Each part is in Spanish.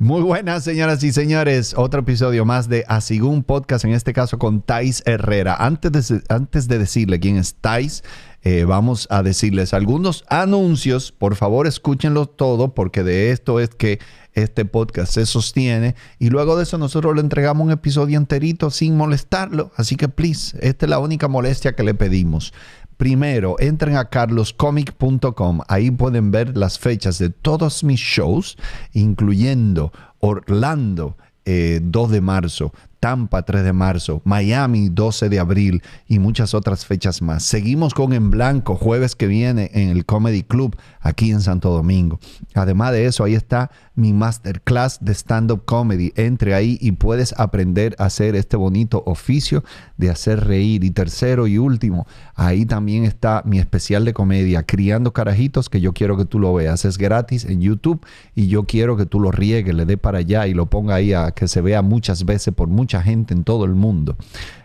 Muy buenas, señoras y señores. Otro episodio más de Asigún Podcast, en este caso con Thais Herrera. Antes de, antes de decirle quién es Thais, eh, vamos a decirles algunos anuncios. Por favor, escúchenlos todo, porque de esto es que este podcast se sostiene. Y luego de eso, nosotros le entregamos un episodio enterito sin molestarlo. Así que, please, esta es la única molestia que le pedimos. Primero, entren a carloscomic.com. Ahí pueden ver las fechas de todos mis shows, incluyendo Orlando, 2 eh, de marzo, Tampa 3 de marzo, Miami 12 de abril y muchas otras fechas más. Seguimos con En Blanco jueves que viene en el Comedy Club aquí en Santo Domingo. Además de eso, ahí está mi masterclass de stand-up comedy. Entre ahí y puedes aprender a hacer este bonito oficio de hacer reír. Y tercero y último, ahí también está mi especial de comedia, Criando Carajitos, que yo quiero que tú lo veas. Es gratis en YouTube y yo quiero que tú lo riegues, le dé para allá y lo ponga ahí a que se vea muchas veces por mucho mucha gente en todo el mundo.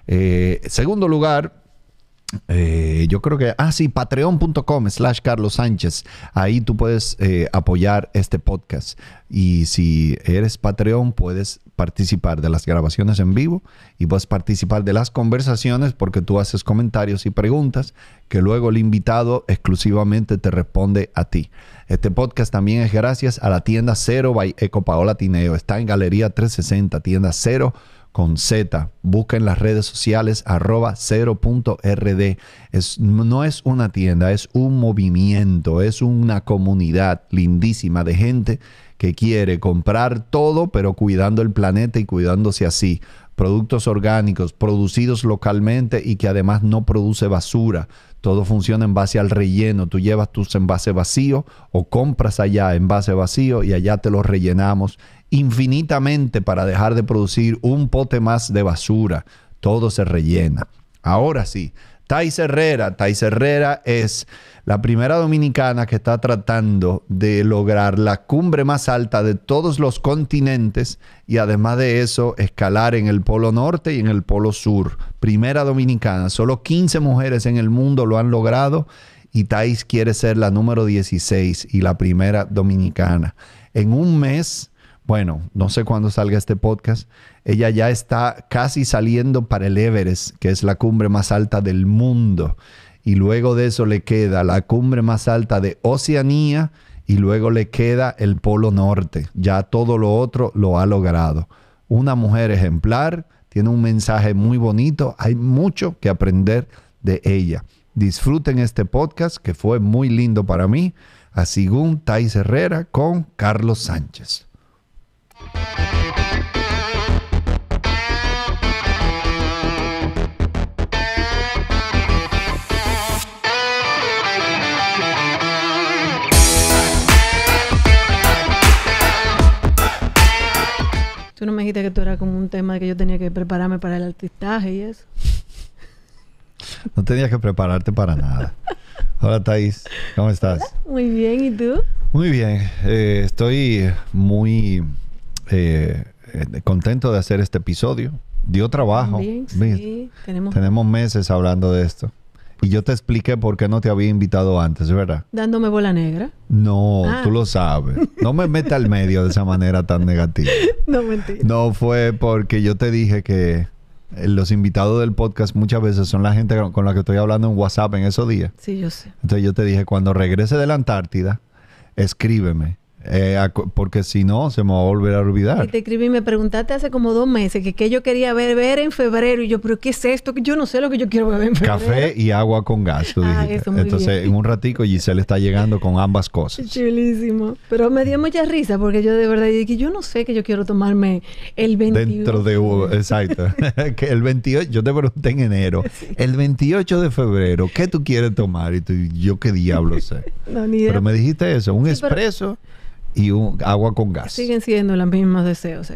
Eh, segundo lugar, eh, yo creo que, ah, sí, patreon.com slash Carlos Sánchez. Ahí tú puedes eh, apoyar este podcast. Y si eres Patreon, puedes participar de las grabaciones en vivo y puedes participar de las conversaciones porque tú haces comentarios y preguntas que luego el invitado exclusivamente te responde a ti. Este podcast también es gracias a la tienda Cero by Eco Paola Tineo. Está en Galería 360, tienda Cero con Z. Busca en las redes sociales arroba 0.rd. Es, no es una tienda, es un movimiento, es una comunidad lindísima de gente que quiere comprar todo, pero cuidando el planeta y cuidándose así. Productos orgánicos, producidos localmente y que además no produce basura. Todo funciona en base al relleno. Tú llevas tus envases vacíos o compras allá envase vacío y allá te los rellenamos infinitamente para dejar de producir un pote más de basura. Todo se rellena. Ahora sí, Thais Herrera. Thais Herrera es la primera dominicana que está tratando de lograr la cumbre más alta de todos los continentes y además de eso escalar en el Polo Norte y en el Polo Sur. Primera dominicana. Solo 15 mujeres en el mundo lo han logrado y Thais quiere ser la número 16 y la primera dominicana. En un mes bueno, no sé cuándo salga este podcast, ella ya está casi saliendo para el Everest, que es la cumbre más alta del mundo. Y luego de eso le queda la cumbre más alta de Oceanía y luego le queda el Polo Norte. Ya todo lo otro lo ha logrado. Una mujer ejemplar, tiene un mensaje muy bonito, hay mucho que aprender de ella. Disfruten este podcast que fue muy lindo para mí. A Sigún Tais Herrera con Carlos Sánchez. Tú no me dijiste que tú era como un tema que yo tenía que prepararme para el artistaje y eso. No tenías que prepararte para nada. Hola Thais, ¿cómo estás? Muy bien, ¿y tú? Muy bien, eh, estoy muy eh, contento de hacer este episodio. Dio trabajo. sí, tenemos... meses hablando de esto. Y yo te expliqué por qué no te había invitado antes, ¿verdad? Dándome bola negra. No, ah. tú lo sabes. No me metas al medio de esa manera tan negativa. No, mentira. No fue porque yo te dije que eh, los invitados del podcast muchas veces son la gente con la que estoy hablando en WhatsApp en esos días. Sí, yo sé. Entonces yo te dije, cuando regrese de la Antártida, escríbeme eh, porque si no, se me va a volver a olvidar. Y te escribí, me preguntaste hace como dos meses que qué yo quería beber en febrero. Y yo, ¿pero qué es esto? que Yo no sé lo que yo quiero beber en febrero. Café y agua con gas, tú ah, Entonces, en un ratico Giselle está llegando con ambas cosas. Chulísimo. Pero me dio mucha risa porque yo de verdad dije, yo no sé qué yo quiero tomarme el 28. Dentro de... exacto. que el 28, yo te pregunté en enero. El 28 de febrero, ¿qué tú quieres tomar? Y tú, yo qué diablo sé. no, ni idea. Pero me dijiste eso, un expreso y un agua con gas. Siguen siendo los mismos deseos.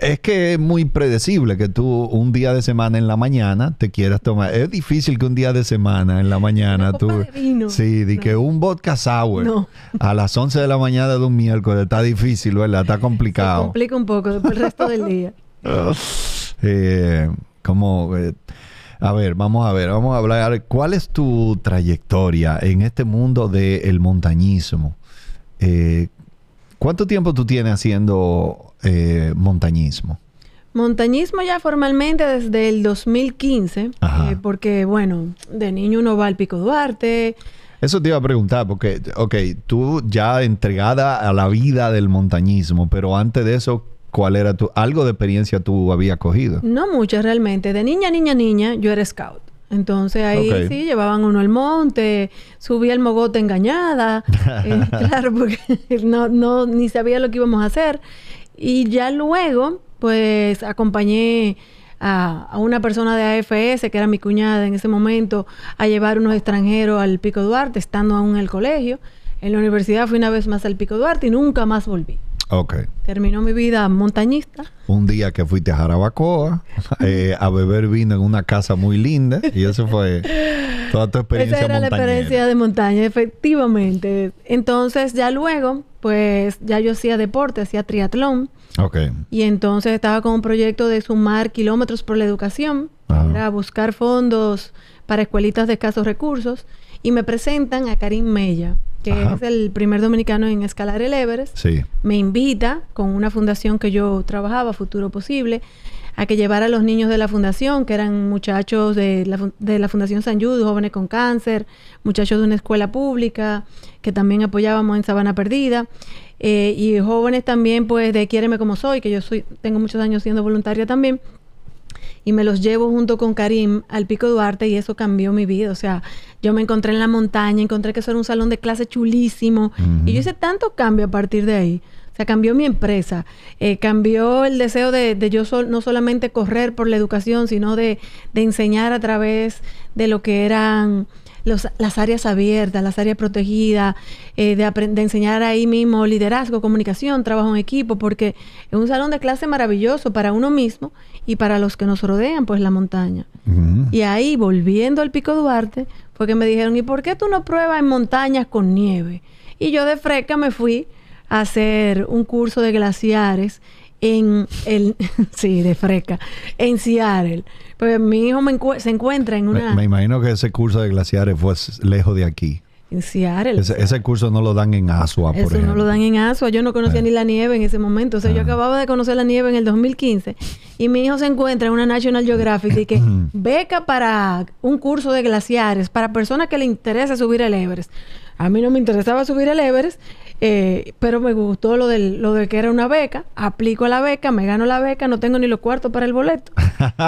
Es que es muy predecible que tú un día de semana en la mañana te quieras tomar. Es difícil que un día de semana en la mañana tú. Copa de Sí, di que un vodka sour a las 11 de la mañana de un miércoles está difícil, ¿verdad? Está complicado. complica un poco el resto del día. Eh, como. Eh? a ver, vamos a ver, vamos a hablar. ¿Cuál es tu trayectoria en este mundo del el montañismo? Eh, ¿Cuánto tiempo tú tienes haciendo eh, montañismo? Montañismo ya formalmente desde el 2015, eh, porque bueno, de niño uno va al Pico Duarte. Eso te iba a preguntar, porque, ok, tú ya entregada a la vida del montañismo, pero antes de eso, ¿cuál era tu, algo de experiencia tú habías cogido? No mucho realmente. De niña, niña, niña, yo era scout. Entonces ahí sí, llevaban uno al monte, subía el mogote engañada, eh, claro, porque no, no, ni sabía lo que íbamos a hacer. Y ya luego, pues acompañé a, a, una persona de AFS, que era mi cuñada en ese momento, a llevar unos extranjeros al Pico Duarte, estando aún en el colegio. En la universidad fui una vez más al Pico Duarte y nunca más volví. Terminó mi vida montañista. Un día que fuiste a Jarabacoa eh, a beber vino en una casa muy linda y eso fue toda tu experiencia Esa era la experiencia de montaña, efectivamente. Entonces ya luego, pues ya yo hacía deporte, hacía triatlón. Okay. Y entonces estaba con un proyecto de sumar kilómetros por la educación, para buscar fondos para escuelitas de escasos recursos. Y me presentan a Karim Mella que es el primer dominicano en escalar el Everest, me invita con una fundación que yo trabajaba, Futuro Posible, a que llevara a los niños de la fundación, que eran muchachos de la, de la Fundación San Yud... jóvenes con cáncer, muchachos de una escuela pública, que también apoyábamos en Sabana Perdida, eh, y jóvenes también pues de Quiéreme como soy, que yo soy, tengo muchos años siendo voluntaria también y me los llevo junto con Karim al Pico Duarte y eso cambió mi vida. O sea, yo me encontré en la montaña, encontré que eso era un salón de clase chulísimo y yo hice tanto cambio a partir de ahí. O sea, cambió mi empresa, eh, cambió el deseo de, de yo no solamente correr por la educación, sino de, enseñar a través de lo que eran los, las áreas abiertas, las áreas protegidas, eh, de, de enseñar ahí mismo liderazgo, comunicación, trabajo en equipo, porque es un salón de clase maravilloso para uno mismo y para los que nos rodean, pues la montaña. Mm. Y ahí, volviendo al Pico Duarte, fue que me dijeron, ¿y por qué tú no pruebas en montañas con nieve? Y yo de freca me fui a hacer un curso de glaciares en el sí de freca en Seattle pues mi hijo se encuentra en una me, imagino que ese curso de glaciares fue lejos de aquí ese, curso no lo dan en Asua, por Eso no lo dan en Asua. Yo no conocía eh. ni la nieve en ese momento. O sea, yo eh. acababa de conocer la nieve en el 2015 y mi hijo se encuentra en una National Geographic y que beca para un curso de glaciares para personas que le interesa subir el Everest. A mí no me interesaba subir el Everest, eh, pero me gustó lo, del, lo de que era una beca. Aplico a la beca, me gano la beca, no tengo ni los cuartos para el boleto.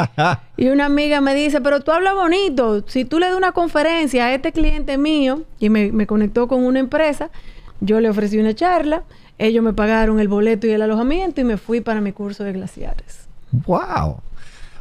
y una amiga me dice, pero tú hablas bonito. Si tú le das una conferencia a este cliente mío, y me, conectó con una empresa, yo le ofrecí una charla, ellos me pagaron el boleto y el alojamiento y me fui para mi curso de glaciares. ¡Wow!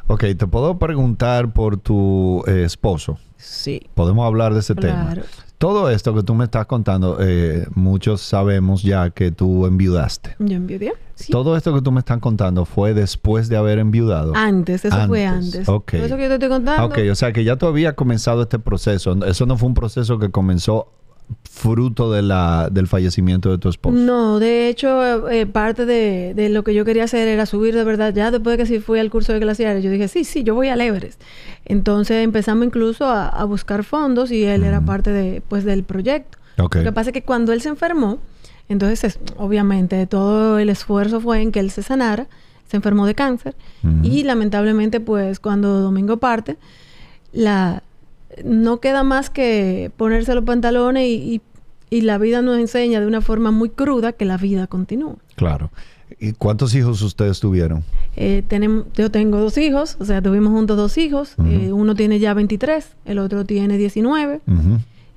Ok, te puedo preguntar por tu eh, esposo. Sí. Podemos hablar de ese tema. Todo esto que tú me estás contando, eh, muchos sabemos ya que tú enviudaste. Yo enviudé. Sí. Todo esto que tú me estás contando fue después de haber enviudado. Antes, eso fue antes. Okay. eso que yo te estoy contando. Ok, o sea que ya tú habías comenzado este proceso. Eso no fue un proceso que comenzó fruto del fallecimiento de tu esposo. No, de hecho, eh, parte de, de, lo que yo quería hacer era subir de verdad. Ya después de que sí fui al curso de glaciares, yo dije, sí, sí, yo voy a Everest. Entonces empezamos incluso a, buscar fondos y él era parte de, pues, del proyecto. Lo que pasa es que cuando él se enfermó, entonces, obviamente, todo el esfuerzo fue en que él se sanara, se enfermó de cáncer y lamentablemente, pues, cuando Domingo parte, la, no queda más que ponerse los pantalones y, y, la vida nos enseña de una forma muy cruda que la vida continúa. Claro. ¿Y cuántos hijos ustedes tuvieron? Eh, tenemos, yo tengo dos hijos, o sea, tuvimos juntos dos hijos. Eh, uno tiene ya 23, el otro tiene 19.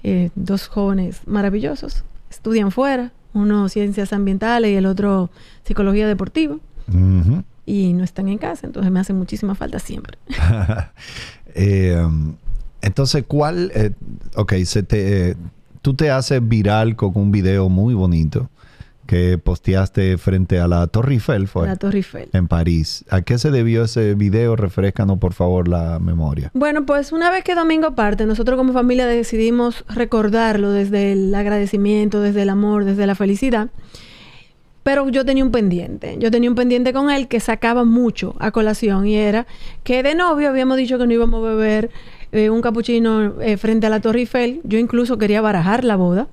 Eh, dos jóvenes maravillosos, estudian fuera, uno ciencias ambientales y el otro psicología deportiva. Y no están en casa, entonces me hace muchísima falta siempre. Um, entonces, ¿cuál? Eh, ok, se te, eh, tú te haces viral con un video muy bonito que posteaste frente a la Torre Eiffel, ¿fue? La Torre Eiffel. En París. ¿A qué se debió ese video? Refrescanos, por favor, la memoria. Bueno, pues una vez que Domingo parte, nosotros como familia decidimos recordarlo desde el agradecimiento, desde el amor, desde la felicidad. Pero yo tenía un pendiente. Yo tenía un pendiente con él que sacaba mucho a colación y era que de novio habíamos dicho que no íbamos a beber eh, un capuchino eh, frente a la Torre Eiffel. Yo incluso quería barajar la boda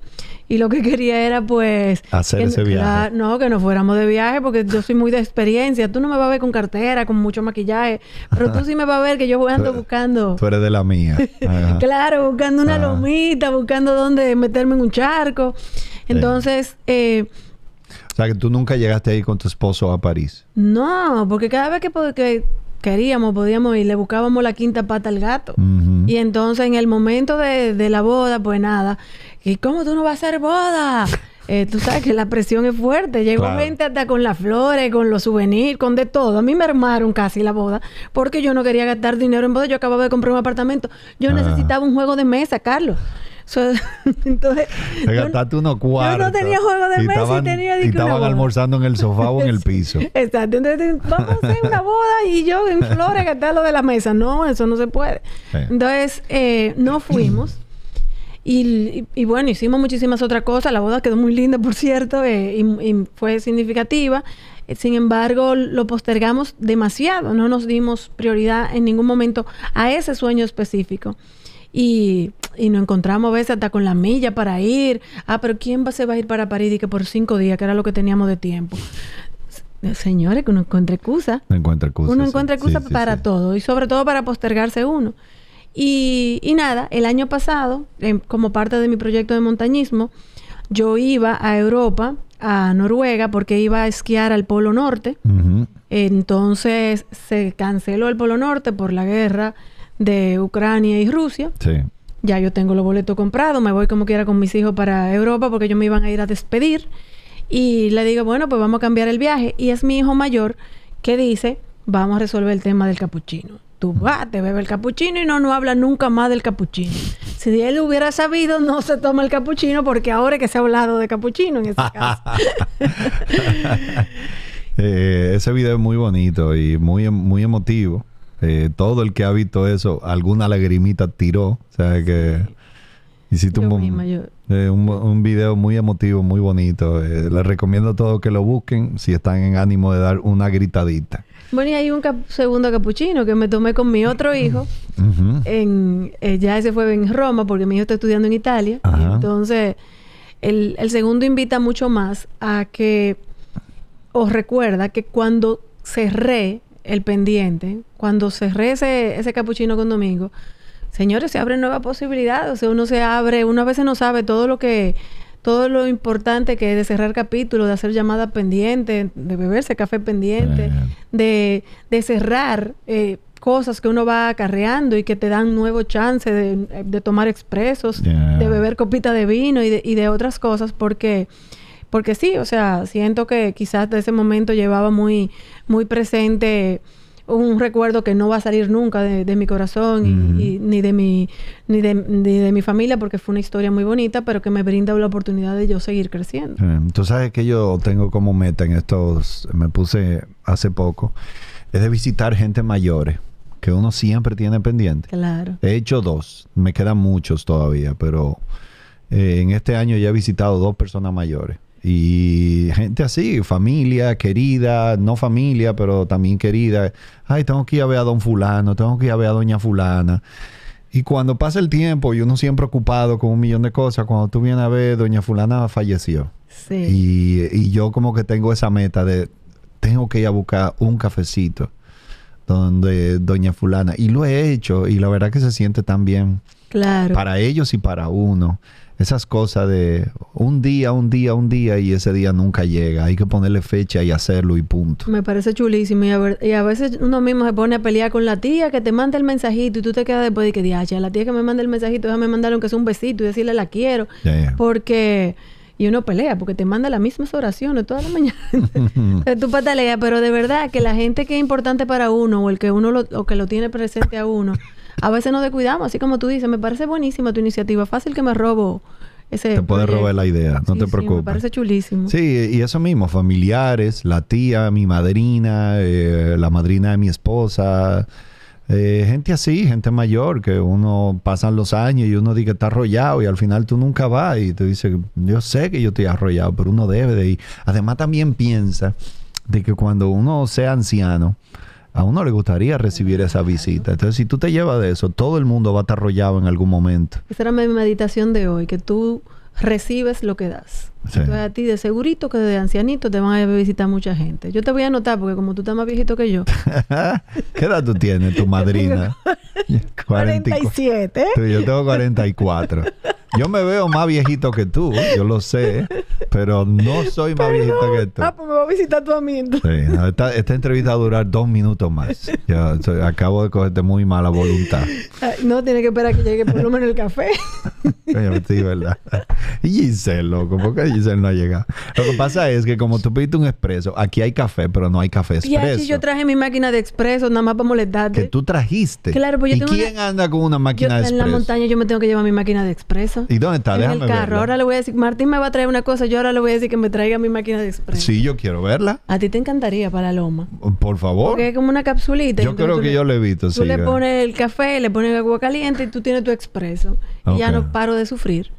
y lo que quería era pues... Hacer ese viaje. no, que nos fuéramos de viaje porque yo soy muy de experiencia. Tú no me vas a ver con cartera, con mucho maquillaje, pero tú sí me vas a ver que yo ando buscando... Tú eres de la mía. claro, buscando una lomita, buscando dónde meterme en un charco. Entonces... Eh, o sea, que tú nunca llegaste ahí con tu esposo a París. No, porque cada vez que, que queríamos, podíamos ir, le buscábamos la quinta pata al gato. Y entonces en el momento de, la boda, pues nada, ¿y cómo tú no vas a hacer boda? Eh, tú sabes que la presión es fuerte. Llegó gente hasta con las flores, con los souvenirs, con de todo. A mí me armaron casi la boda porque yo no quería gastar dinero en boda. Yo acababa de comprar un apartamento. Yo ah. necesitaba un juego de mesa, Carlos. entonces, Te gastaste Yo no tenía juego de mesa y tenía estaban almorzando en el sofá o en el piso. Exacto. Entonces, vamos a hacer una boda y yo en flores gastar lo de la mesa. No, eso no se puede. Entonces, eh, no fuimos. Y, y, bueno, hicimos muchísimas otras cosas. La boda quedó muy linda, por cierto, eh, y, y, fue significativa. Eh, sin embargo, lo postergamos demasiado. No nos dimos prioridad en ningún momento a ese sueño específico y, y nos encontramos a veces hasta con la milla para ir. Ah, pero ¿quién va, se va a ir para París y que por cinco días, que era lo que teníamos de tiempo? Señores, que uno encuentra excusa. encuentra excusa. Uno encuentra excusa para todo y sobre todo para postergarse uno. Y, y nada, el año pasado, como parte de mi proyecto de montañismo, yo iba a Europa, a Noruega, porque iba a esquiar al Polo Norte. Entonces se canceló el Polo Norte por la guerra de Ucrania y Rusia. Ya yo tengo los boletos comprados, me voy como quiera con mis hijos para Europa porque ellos me iban a ir a despedir. Y le digo, bueno, pues vamos a cambiar el viaje. Y es mi hijo mayor que dice, vamos a resolver el tema del capuchino. Tú vas, te bebes el capuchino y no, no habla nunca más del capuchino. Si él hubiera sabido, no se toma el capuchino porque ahora que se ha hablado de capuchino en ese caso. Eh, ese video es muy bonito y muy, em, muy emotivo. Eh, todo el que ha visto eso, alguna lagrimita tiró. O sea que hiciste eh, un, un, video muy emotivo, muy bonito. Eh, les recomiendo a todos que lo busquen si están en ánimo de dar una gritadita. Bueno, y hay un segundo capuchino que me tomé con mi otro hijo. en, ya ese fue en Roma porque mi hijo está estudiando en Italia. Entonces, el, el segundo invita mucho más a que os recuerda que cuando cerré el pendiente, cuando cerré ese, ese capuchino con Domingo, señores, se abre nuevas posibilidades. O sea, uno se abre, uno a veces no sabe todo lo que, todo lo importante que es de cerrar capítulos, de hacer llamadas pendiente, de beberse café pendiente, de, de, cerrar eh, cosas que uno va acarreando y que te dan nuevo chance de, tomar expresos, de beber copita de vino y de, y de otras cosas, porque porque sí, o sea, siento que quizás de ese momento llevaba muy, muy presente un recuerdo que no va a salir nunca de, mi corazón ni de mi ni de, de, mi familia porque fue una historia muy bonita pero que me brinda la oportunidad de yo seguir creciendo entonces eh, tú sabes que yo tengo como meta en estos me puse hace poco es de visitar gente mayores que uno siempre tiene pendiente claro he hecho dos me quedan muchos todavía pero eh, en este año ya he visitado dos personas mayores y gente así, familia querida, no familia, pero también querida. Ay, tengo que ir a ver a don fulano, tengo que ir a ver a doña fulana. Y cuando pasa el tiempo y uno siempre ocupado con un millón de cosas, cuando tú vienes a ver, doña fulana falleció. Sí. Y, y yo como que tengo esa meta de, tengo que ir a buscar un cafecito donde doña fulana. Y lo he hecho y la verdad que se siente tan bien. Claro. Para ellos y para uno. Esas cosas de un día, un día, un día y ese día nunca llega. Hay que ponerle fecha y hacerlo y punto. Me parece chulísimo. Y a, veces uno mismo se pone a pelear con la tía que te manda el mensajito y tú te quedas después de que, ya la tía que me manda el mensajito, déjame mandar aunque sea un besito y decirle la quiero. Porque... Y uno pelea porque te manda las mismas oraciones toda la mañana. tú pataleas, pero de verdad que la gente que es importante para uno o el que uno lo, o que lo tiene presente a uno a veces nos descuidamos, así como tú dices, me parece buenísima tu iniciativa, fácil que me robo. Ese te puedes robar la idea, no te preocupes. Sí, me parece chulísimo. Sí, y eso mismo, familiares, la tía, mi madrina, eh, la madrina de mi esposa, eh, gente así, gente mayor, que uno pasa los años y uno dice que está arrollado y al final tú nunca vas y te dice, yo sé que yo estoy arrollado, pero uno debe de ir. Además también piensa de que cuando uno sea anciano, a uno le gustaría recibir esa visita. Entonces, si tú te llevas de eso, todo el mundo va a estar arrollado en algún momento. Esa era mi meditación de hoy, que tú recibes lo que das. Entonces, a ti de segurito que de ancianito te van a visitar mucha gente. Yo te voy a anotar porque como tú estás más viejito que yo. ¿Qué edad tú tienes, tu madrina? 47. yo tengo 44. Yo me veo más viejito que tú, yo lo sé, pero no soy más viejito que tú. Ah, pues me voy a visitar tú a esta, entrevista va a durar dos minutos más. Yo acabo de cogerte muy mala voluntad. no, tiene que esperar que llegue por lo menos el café. sí, verdad. y Giselle, loco, porque no ha Lo que pasa es que como tú pediste un expreso, aquí hay café, pero no hay café expreso. Y yo traje mi máquina de expreso, nada más para molestarte. Que tú trajiste. Claro, pues yo ¿Y quién anda con una máquina de expreso? En la montaña yo me tengo que llevar mi máquina de expreso. ¿Y dónde está? En Déjame el carro. Ahora le voy a decir, Martín me va a traer una cosa, yo ahora le voy a decir que me traiga mi máquina de expreso. Sí, yo quiero verla. A ti te encantaría para Loma. Por favor. Porque es como una capsulita. Yo creo que yo le he visto, Tú le pones eh. el café, le pones el agua caliente y tú tienes tu expreso. Y ya no paro de sufrir.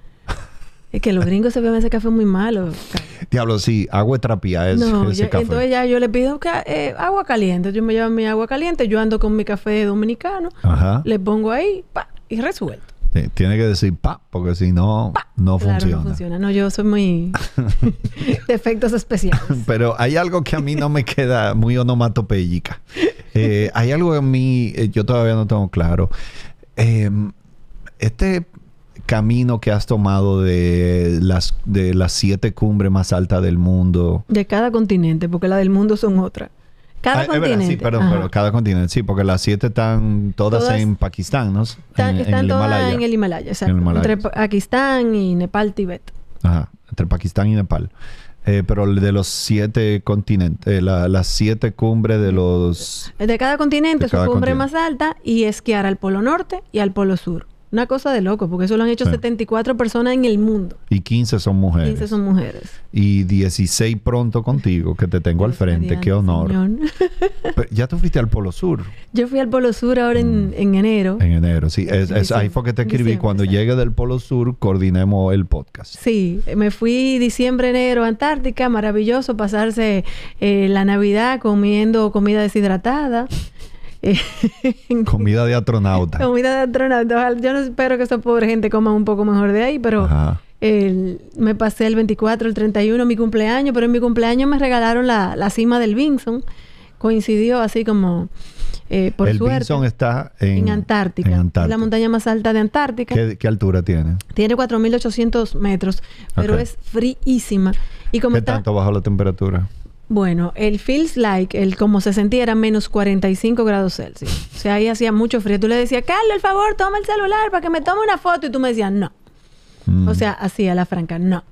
Es que los gringos se beben ese café muy malo. Diablo, sí, agua trapía es, no, yo, Entonces ya yo le pido eh, agua caliente. Yo me llevo mi agua caliente, yo ando con mi café dominicano, le pongo ahí, y resuelto. tiene que decir pa, porque si no, no funciona. No yo soy muy de efectos especiales. Pero hay algo que a mí no me queda muy onomatopéyica. Eh, hay algo que a mí, eh, yo todavía no tengo claro. Em, este camino que has tomado de las, de las siete cumbres más altas del mundo. De cada continente, porque la del mundo son otras. Cada ah, continente. sí, perdón, pero cada continente, sí, porque las siete están todas, en Pakistán, ¿no? Están, en, todas en el Himalaya, En Entre Pakistán y Nepal, Tibet. Ajá, entre Pakistán y Nepal. Eh, pero de los siete continentes, eh, las siete cumbres de los... De cada continente, su cumbre más alta y esquiar al polo norte y al polo sur. Una cosa de loco, porque eso lo han hecho 74 personas en el mundo. Y 15 son mujeres. 15 son mujeres. Y 16 pronto contigo, que te tengo al frente, qué honor. ya tú fuiste al Polo Sur. Yo fui al Polo Sur ahora en, mm. enero. En enero, sí. Es, ahí fue que te escribí. Cuando llegue del Polo Sur, coordinemos el podcast. Sí, me fui diciembre, enero, a Antártica, maravilloso pasarse eh, la Navidad comiendo comida deshidratada. comida de astronauta. comida de astronauta. Yo no espero que esa pobre gente coma un poco mejor de ahí, pero me pasé el 24, el 31, mi cumpleaños, pero en mi cumpleaños me regalaron la, cima del Vinson. Coincidió así como... Eh, por el Vinson está en, Antártica, en Antártica. la montaña más alta de Antártica. ¿Qué, altura tiene? Tiene 4.800 metros, pero es fríísima. Y como ¿Qué tanto bajo la temperatura? Bueno, el feels like, el como se sentía, era menos 45 grados Celsius. O sea, ahí hacía mucho frío. Tú le decías, Carlos, el favor, toma el celular para que me tome una foto. Y tú me decías, no. Mm. O sea, así a la franca, no.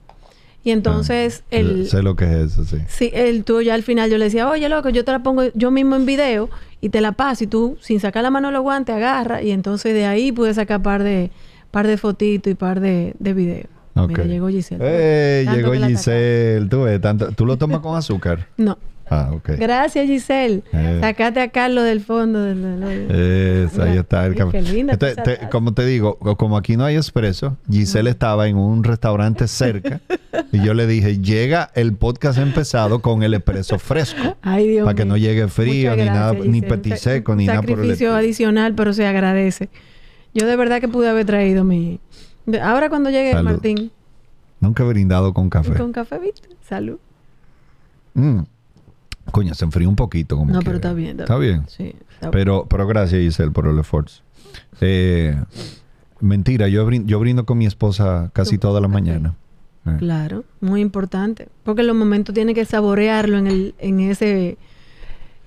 Y entonces él, ah, Sé lo que es eso, sí. Sí, el tú ya al final yo le decía, oye, loco, yo te la pongo yo mismo en video y te la paso. Y tú, sin sacar la mano los guantes, agarra. Y entonces de ahí pude sacar par de, par de fotitos y par de, de videos. Mira, llegó Giselle. Llegó Giselle. Tú, ves, ¿Tú lo tomas con azúcar? no. Ah, ok. Gracias, Giselle. Eh. Sácate Sacate a Carlos del fondo. de ahí está el este, como te digo, como aquí no hay expreso, Giselle estaba en un restaurante cerca y yo le dije, llega el podcast empezado con el expreso fresco. Ay, Dios Para que no llegue frío, ni nada, ni petiseco, ni nada por el Sacrificio adicional, pero se agradece. Yo de verdad que pude haber traído mi Ahora cuando llegue Martín. Nunca he brindado con café. Con café, ¿viste? Salud. Mm. Coño, se enfrió un poquito. Como no, pero está bien. Está, bien. pero, pero gracias, Giselle, por el esfuerzo. Eh, mentira, yo brindo, yo brindo con mi esposa casi toda la mañana. Eh. Claro, muy importante. Porque en los momentos tiene que saborearlo en, el, en ese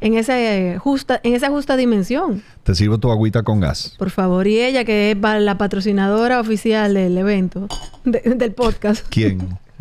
en, justa, en esa justa dimensión. Te sirvo tu agüita con gas. Por favor, y ella que es la patrocinadora oficial del evento, del podcast. ¿Quién?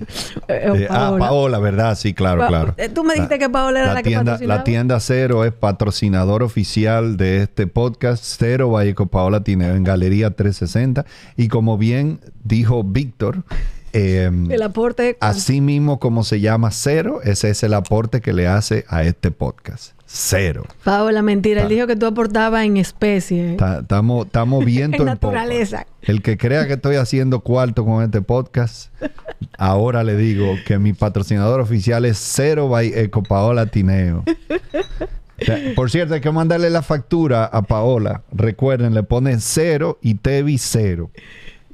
Eh, eh, ah, Paola. Ah, Paola, ¿verdad? Sí, claro, claro. Eh, tú me dijiste que Paola era la, la que tienda, La tienda Cero es patrocinador oficial de este podcast. Cero Valleco Paola tiene en Galería 360. Y como bien dijo Víctor, el aporte. Así mismo como se llama Cero, ese es el aporte que le hace a este podcast cero. Paola, mentira. Él dijo que tú aportabas en especie. Estamos viendo en, naturaleza. El que crea que estoy haciendo cuarto con este podcast, ahora le digo que mi patrocinador oficial es Cero by Eco Paola Tineo. Por cierto, hay que mandarle la factura a Paola. Recuerden, le ponen cero y Tevi cero.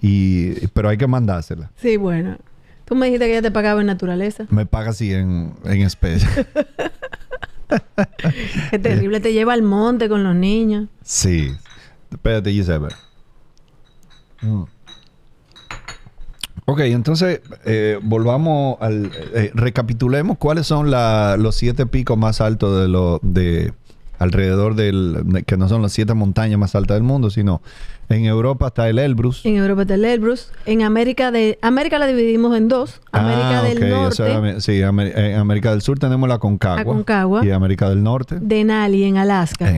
Y, pero hay que mandársela. Sí, bueno. Tú me dijiste que ella te pagaba en naturaleza. Me paga así en, en especie. Qué terrible, te lleva al monte con los niños. Sí. Espérate, Giuseppe. Mm. Ok, entonces eh, volvamos al. Eh, eh, recapitulemos cuáles son los siete picos más altos de, los... de, alrededor del, que no son las siete montañas más altas del mundo, sino en Europa está el Elbrus. En Europa está el Elbrus. En América de América la dividimos en dos. Ah, América del Norte. sí, en América del Sur tenemos la Concagua. Concagua. Y América del Norte. Denali, en Alaska.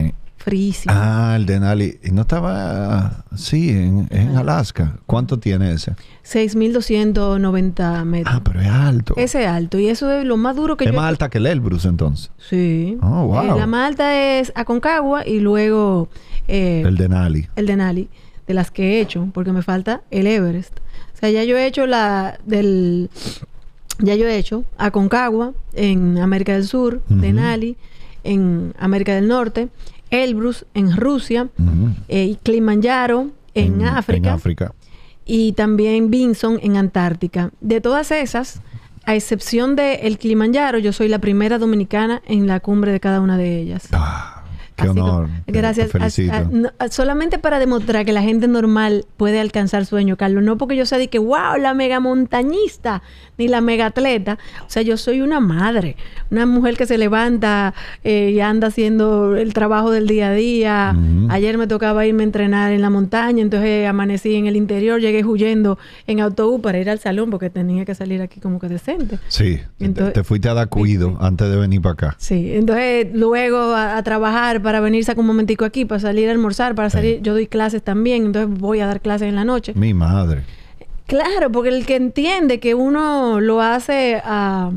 Ah, el Denali. ¿Y no estaba, sí, en, Alaska? ¿Cuánto tiene ese? 6.290 metros. Ah, pero es alto. Ese es alto. Y eso es lo más duro que es yo... Es más alta que el Elbrus, entonces. Sí. Oh, eh, wow. la más alta es Aconcagua y luego... Eh, el Denali. El Denali. De las que he hecho, porque me falta el Everest. O sea, ya yo he hecho la del... Ya yo he hecho Aconcagua en América del Sur, Denali en América del Norte, Elbrus en Rusia, eh, y Kilimanjaro en, África, y también Vinson en Antártica. De todas esas, a excepción de el Kilimanjaro, yo soy la primera dominicana en la cumbre de cada una de ellas. Ah. Qué honor. gracias. solamente para demostrar que la gente normal puede alcanzar sueño, Carlos. No porque yo sea de que, wow, la mega montañista ni la mega atleta. O sea, yo soy una madre, una mujer que se levanta eh, y anda haciendo el trabajo del día a día. Ayer me tocaba irme a entrenar en la montaña, entonces amanecí en el interior, llegué huyendo en autobús para ir al salón porque tenía que salir aquí como que decente. Sí, entonces, te, fuiste a dar cuido antes de venir para acá. Sí, entonces luego a, trabajar para venirse un momentico aquí, para salir a almorzar, para salir, yo doy clases también, entonces voy a dar clases en la noche. Mi madre. Claro, porque el que entiende que uno lo hace a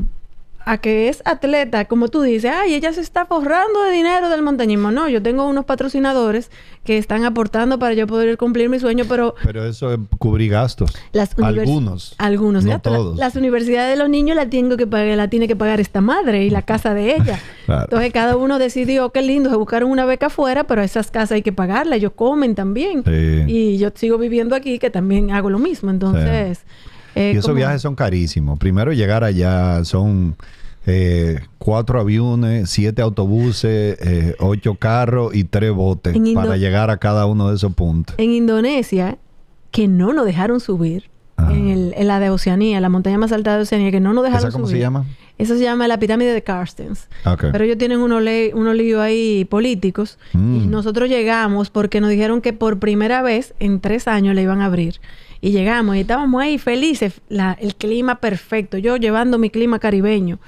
a que es atleta, como tú dices, ay, ella se está forrando de dinero del montañismo. No, yo tengo unos patrocinadores que están aportando para yo poder cumplir mi sueño, pero... Pero eso es eh, cubrir gastos. algunos. Algunos, no todos. Las universidades de los niños la, tengo que pagar, la tiene que pagar esta madre y la casa de ella. Entonces cada uno decidió, qué lindo, se buscaron una beca afuera, pero esas casas hay que pagarlas. ellos comen también. Y yo sigo viviendo aquí, que también hago lo mismo. Entonces... Eh, y esos viajes son carísimos. Primero llegar allá son eh, cuatro aviones, siete autobuses, eh, ocho carros y tres botes para llegar a cada uno de esos puntos. En Indonesia, que no nos dejaron subir, ah. en, la de Oceanía, la montaña más alta de Oceanía, que no nos dejaron ¿Esa cómo se llama? Esa se llama la pirámide de Carstens. Pero ellos tienen unos, unos líos ahí políticos. Y mm. nosotros llegamos porque nos dijeron que por primera vez en tres años le iban a abrir. Y llegamos y estábamos ahí felices, el clima perfecto, yo llevando mi clima caribeño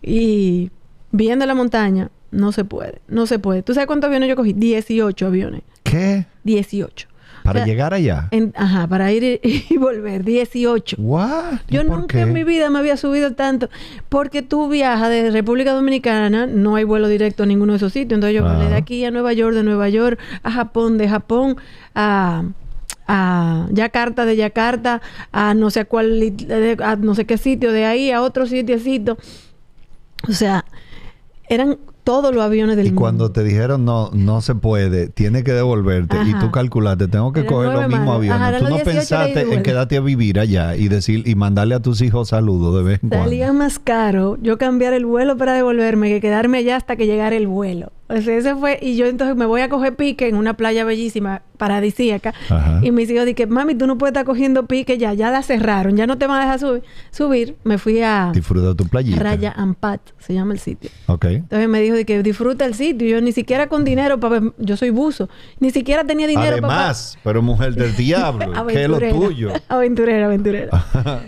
y viendo la montaña, no se puede, no se puede. ¿Tú sabes cuántos aviones yo cogí? 18 aviones. ¿Qué? 18. Para llegar allá. ajá, para ir y, volver. 18. ¿What? Yo nunca en mi vida me había subido tanto. Porque tú viajas de República Dominicana, no hay vuelo directo a ninguno de esos sitios. Entonces yo volé de ah. aquí a Nueva York, de Nueva York a Japón, de Japón a a Yakarta de Yakarta a no sé cuál no sé qué sitio de ahí a otro sitiocito... o sea eran todos los aviones del y Y cuando te dijeron no, no se puede, tiene que devolverte y tú calculaste, tengo que coger los mismos aviones. tú no pensaste en quedarte a vivir allá y decir y mandarle a tus hijos saludos de vez en cuando. Salía más caro yo cambiar el vuelo para devolverme que quedarme allá hasta que llegara el vuelo. O sea, ese fue y yo entonces me voy a coger pique en una playa bellísima paradisíaca. Y mis hijos dije, mami, tú no puedes estar cogiendo pique ya, ya la cerraron, ya no te van a dejar subir. subir. Me fui a... Disfruta tu playita. Raya Ampat, se llama el sitio. Entonces me dijo, que disfruta el sitio. Yo ni siquiera con dinero, para yo soy buzo, ni siquiera tenía dinero para... Además, pero mujer del diablo, que es lo tuyo? aventurera, aventurera.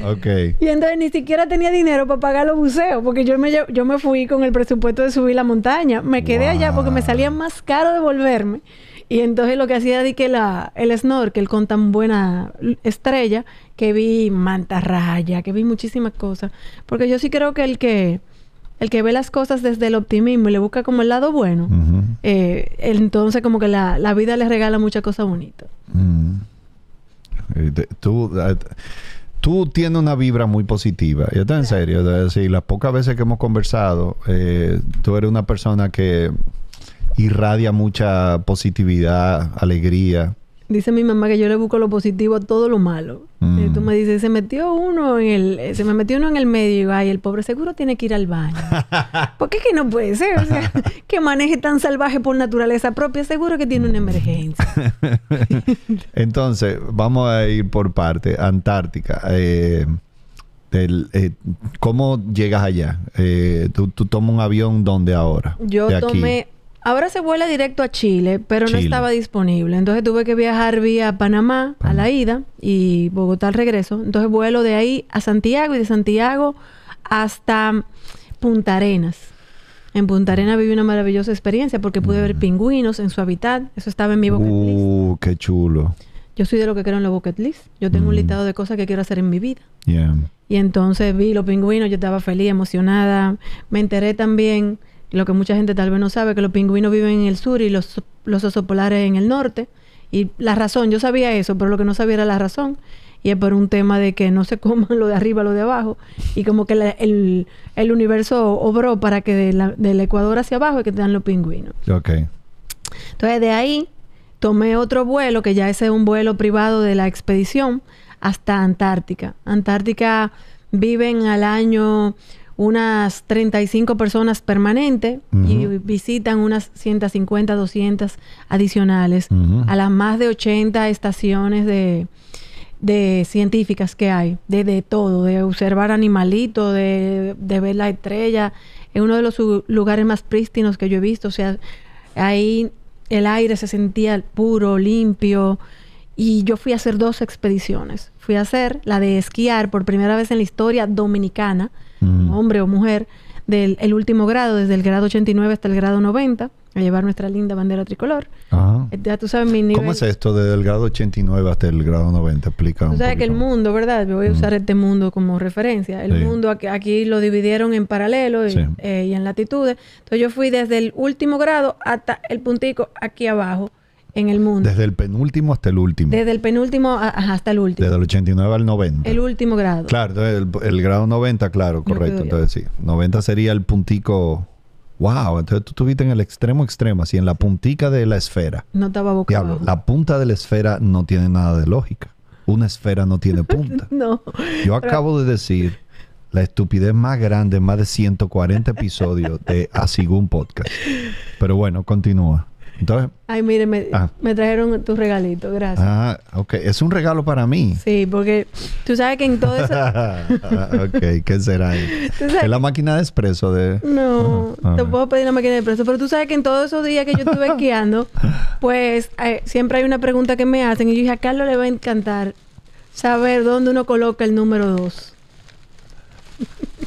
ok. Y entonces ni siquiera tenía dinero para pagar los buceos, porque yo me, yo me fui con el presupuesto de subir la montaña. Me quedé allá porque me salía más caro devolverme y entonces lo que hacía di que el snorkel con tan buena estrella que vi mantarraya, que vi muchísimas cosas. Porque yo sí creo que el que el que ve las cosas desde el optimismo y le busca como el lado bueno, eh, entonces como que la, vida le regala muchas cosas bonitas. Mm. Eh, eh, tú, tienes una vibra muy positiva. Yo estoy en serio. Es decir, las pocas veces que hemos conversado, tú eres una persona que irradia mucha positividad, alegría. Dice mi mamá que yo le busco lo positivo a todo lo malo. tú mm. me dices, se metió uno en el, se me metió uno en el medio y digo, ay, el pobre seguro tiene que ir al baño. Porque es que no puede ser, o sea, que maneje tan salvaje por naturaleza propia, seguro que tiene una emergencia. Entonces, vamos a ir por parte, Antártica. Eh, eh, ¿Cómo llegas allá? Eh, ¿tú, ¿tú, tomas un avión dónde ahora? Yo tomé Ahora se vuela directo a Chile, pero no estaba disponible. Entonces tuve que viajar vía Panamá, a la ida y Bogotá al regreso. Entonces vuelo de ahí a Santiago y de Santiago hasta Punta Arenas. En Punta mm. Arenas viví una maravillosa experiencia porque pude ver mm. pingüinos en su hábitat. Eso estaba en mi bucket uh, list. ¡Uh, qué chulo! Yo soy de lo que quiero en la bucket list. Yo tengo un mm. listado de cosas que quiero hacer en mi vida. Y entonces vi los pingüinos, yo estaba feliz, emocionada. Me enteré también lo que mucha gente tal vez no sabe, que los pingüinos viven en el sur y los, los osos polares en el norte. Y la razón, yo sabía eso, pero lo que no sabía era la razón. Y es por un tema de que no se coman lo de arriba, lo de abajo. Y como que el, el, universo obró para que del Ecuador hacia abajo es que dan los pingüinos. Ok. Entonces de ahí tomé otro vuelo, que ya ese es un vuelo privado de la expedición, hasta Antártica. Antártica viven al año unas 35 personas permanentes y visitan unas 150, 200 adicionales a las más de 80 estaciones de, de científicas que hay, de, todo, de observar animalitos, de, de, ver la estrella. Es uno de los lugares más prístinos que yo he visto. O sea, ahí el aire se sentía puro, limpio. Y yo fui a hacer dos expediciones. Fui a hacer la de esquiar por primera vez en la historia dominicana Mm. hombre o mujer, del último grado, desde el grado 89 hasta el grado 90, a llevar nuestra linda bandera tricolor. Ah. Eh, ya tú sabes mi ¿Cómo es esto desde el grado 89 hasta el grado 90? Explica. Tú sabes que el mundo, ¿verdad? voy a mm. usar este mundo como referencia. El mundo aquí, lo dividieron en paralelo eh, y en latitudes. Entonces yo fui desde el último grado hasta el puntico aquí abajo. En el mundo. Desde el penúltimo hasta el último. Desde el penúltimo hasta el último. Desde el 89 al 90. El último grado. Claro, el, el grado 90, claro, correcto. Entonces sí, 90 sería el puntico. Wow, entonces tú estuviste en el extremo extremo, así en la puntica de la esfera. No estaba boca la punta de la esfera no tiene nada de lógica. Una esfera no tiene punta. no. Yo acabo de decir la estupidez más grande, más de 140 episodios de Asigún Podcast. Pero bueno, continúa. Entonces, Ay, mire, ah. me, trajeron tu regalito, gracias. Ah, ok. Es un regalo para mí. Sí, porque tú sabes que en todo eso... ok, ¿qué será? ¿Es la máquina de expreso de...? No, ah, ah, puedo pedir la máquina de expreso, pero tú sabes que en todos esos días que yo estuve esquiando, pues eh, siempre hay una pregunta que me hacen y yo dije, a Carlos le va a encantar saber dónde uno coloca el número 2.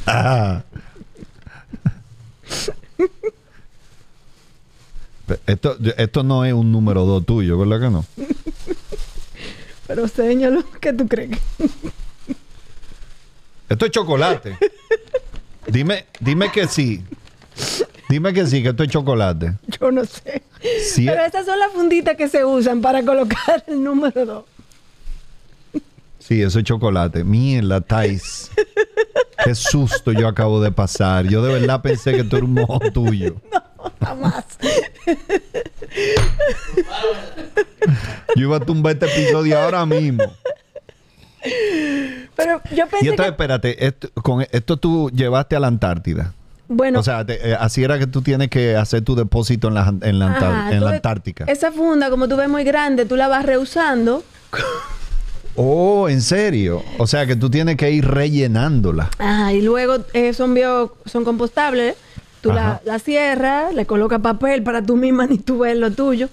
ah. Esto, esto no es un número 2 tuyo, ¿verdad que no? Pero señalo, ¿qué tú crees? esto es chocolate. Dime, dime que sí. Dime que sí, que esto es chocolate. Yo no sé. Pero estas son las funditas que se usan para colocar el número 2. Sí, eso es chocolate. Mierda, Thais. Qué susto yo acabo de pasar. Yo de verdad pensé que esto era un mojo tuyo. No. jamás. Yo iba a tumbar este episodio ahora mismo. Pero yo pensé. Y entonces, espérate, esto, con esto tú llevaste a la Antártida. Bueno. O sea, eh, así era que tú tienes que hacer tu depósito en la, en la, Antártica. Esa funda, como tú ves muy grande, tú la vas reusando. Oh, en serio. O sea que tú tienes que ir rellenándola. Ah, y luego eh, son, bio, son compostables Tú la, cierras, le colocas papel para tú misma ni tú ves lo tuyo.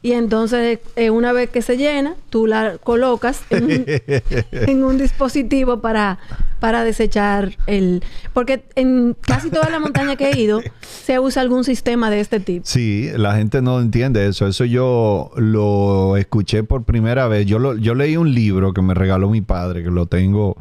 Y entonces, eh, una vez que se llena, tú la colocas en un, dispositivo para, para desechar el... Porque en casi toda la montaña que he ido se usa algún sistema de este tipo. Sí, la gente no entiende eso. Eso yo lo escuché por primera vez. Yo, yo leí un libro que me regaló mi padre, que lo tengo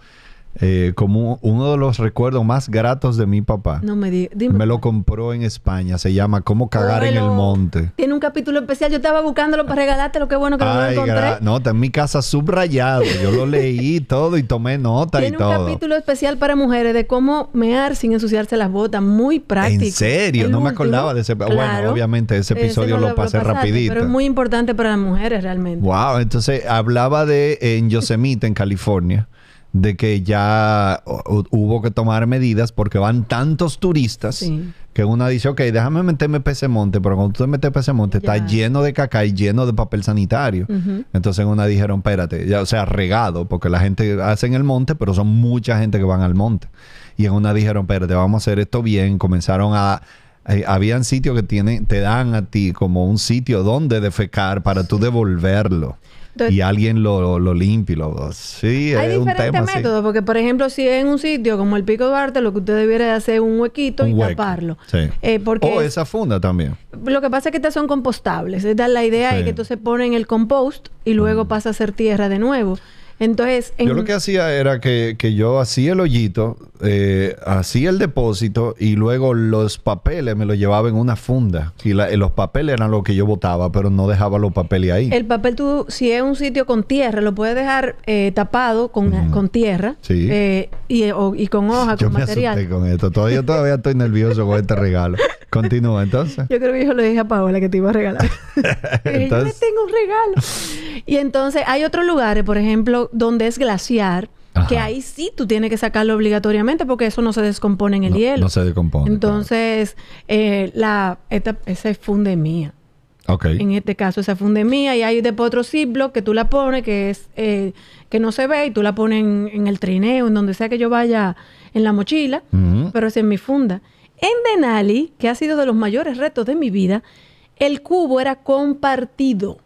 eh, como uno de los recuerdos más gratos de mi papá. No me Me lo compró en España. Se llama Cómo cagar en el monte. Tiene un capítulo especial. Yo estaba buscándolo para regalártelo. Qué bueno que Ay, lo encontré. No, está en mi casa subrayado. Yo lo leí todo y tomé nota y todo. Tiene un capítulo especial para mujeres de cómo mear sin ensuciarse las botas. Muy práctico. En serio, no me acordaba de ese. bueno, obviamente ese episodio lo, pasé rapidito. Pero es muy importante para las mujeres realmente. Wow. Entonces hablaba de en Yosemite, en California de que ya hubo que tomar medidas porque van tantos turistas que una dice, ok, déjame meterme ese monte, pero cuando tú te metes ese monte está lleno de caca y lleno de papel sanitario. Entonces en Entonces una dijeron, espérate, ya, o sea, regado, porque la gente hace en el monte, pero son mucha gente que van al monte. Y en una dijeron, espérate, vamos a hacer esto bien, comenzaron a eh, habían sitios que te dan a ti como un sitio donde defecar para tú devolverlo y alguien lo, lo limpia y lo... Sí, hay es un tema métodos, porque por ejemplo, si es en un sitio como el Pico Duarte, lo que usted debiera hacer es un huequito y taparlo. Eh, o esa funda también. Lo que pasa es que estas son compostables. la idea, es que entonces en el compost y luego pasa a ser tierra de nuevo. Entonces... En... Yo lo que hacía era que, que yo hacía el hoyito eh, hacía el depósito y luego los papeles me los llevaba en una funda. Y los papeles eran lo que yo botaba, pero no dejaba los papeles ahí. El papel, tú, si es un sitio con tierra, lo puedes dejar eh, tapado con, tierra eh, y, eh, o, y, con hoja, con material. Asusté con esto. Todavía, todavía estoy nervioso con este regalo. Continúa entonces. Yo creo que yo le dije a Paola que te iba a regalar. Yo le tengo un regalo. Y entonces hay otros lugares, por ejemplo, donde es glaciar que ahí sí tú tienes que sacarlo obligatoriamente porque eso no se descompone en el hielo. No se descompone. Entonces, eh, la, esta, esa es mía. Okay. En este caso, esa mía, y hay de otro ciblo que tú la pones, que es eh, que no se ve y tú la pones en, el trineo, en donde sea que yo vaya, en la mochila, pero es en mi funda. En Denali, que ha sido de los mayores retos de mi vida, el cubo era compartido.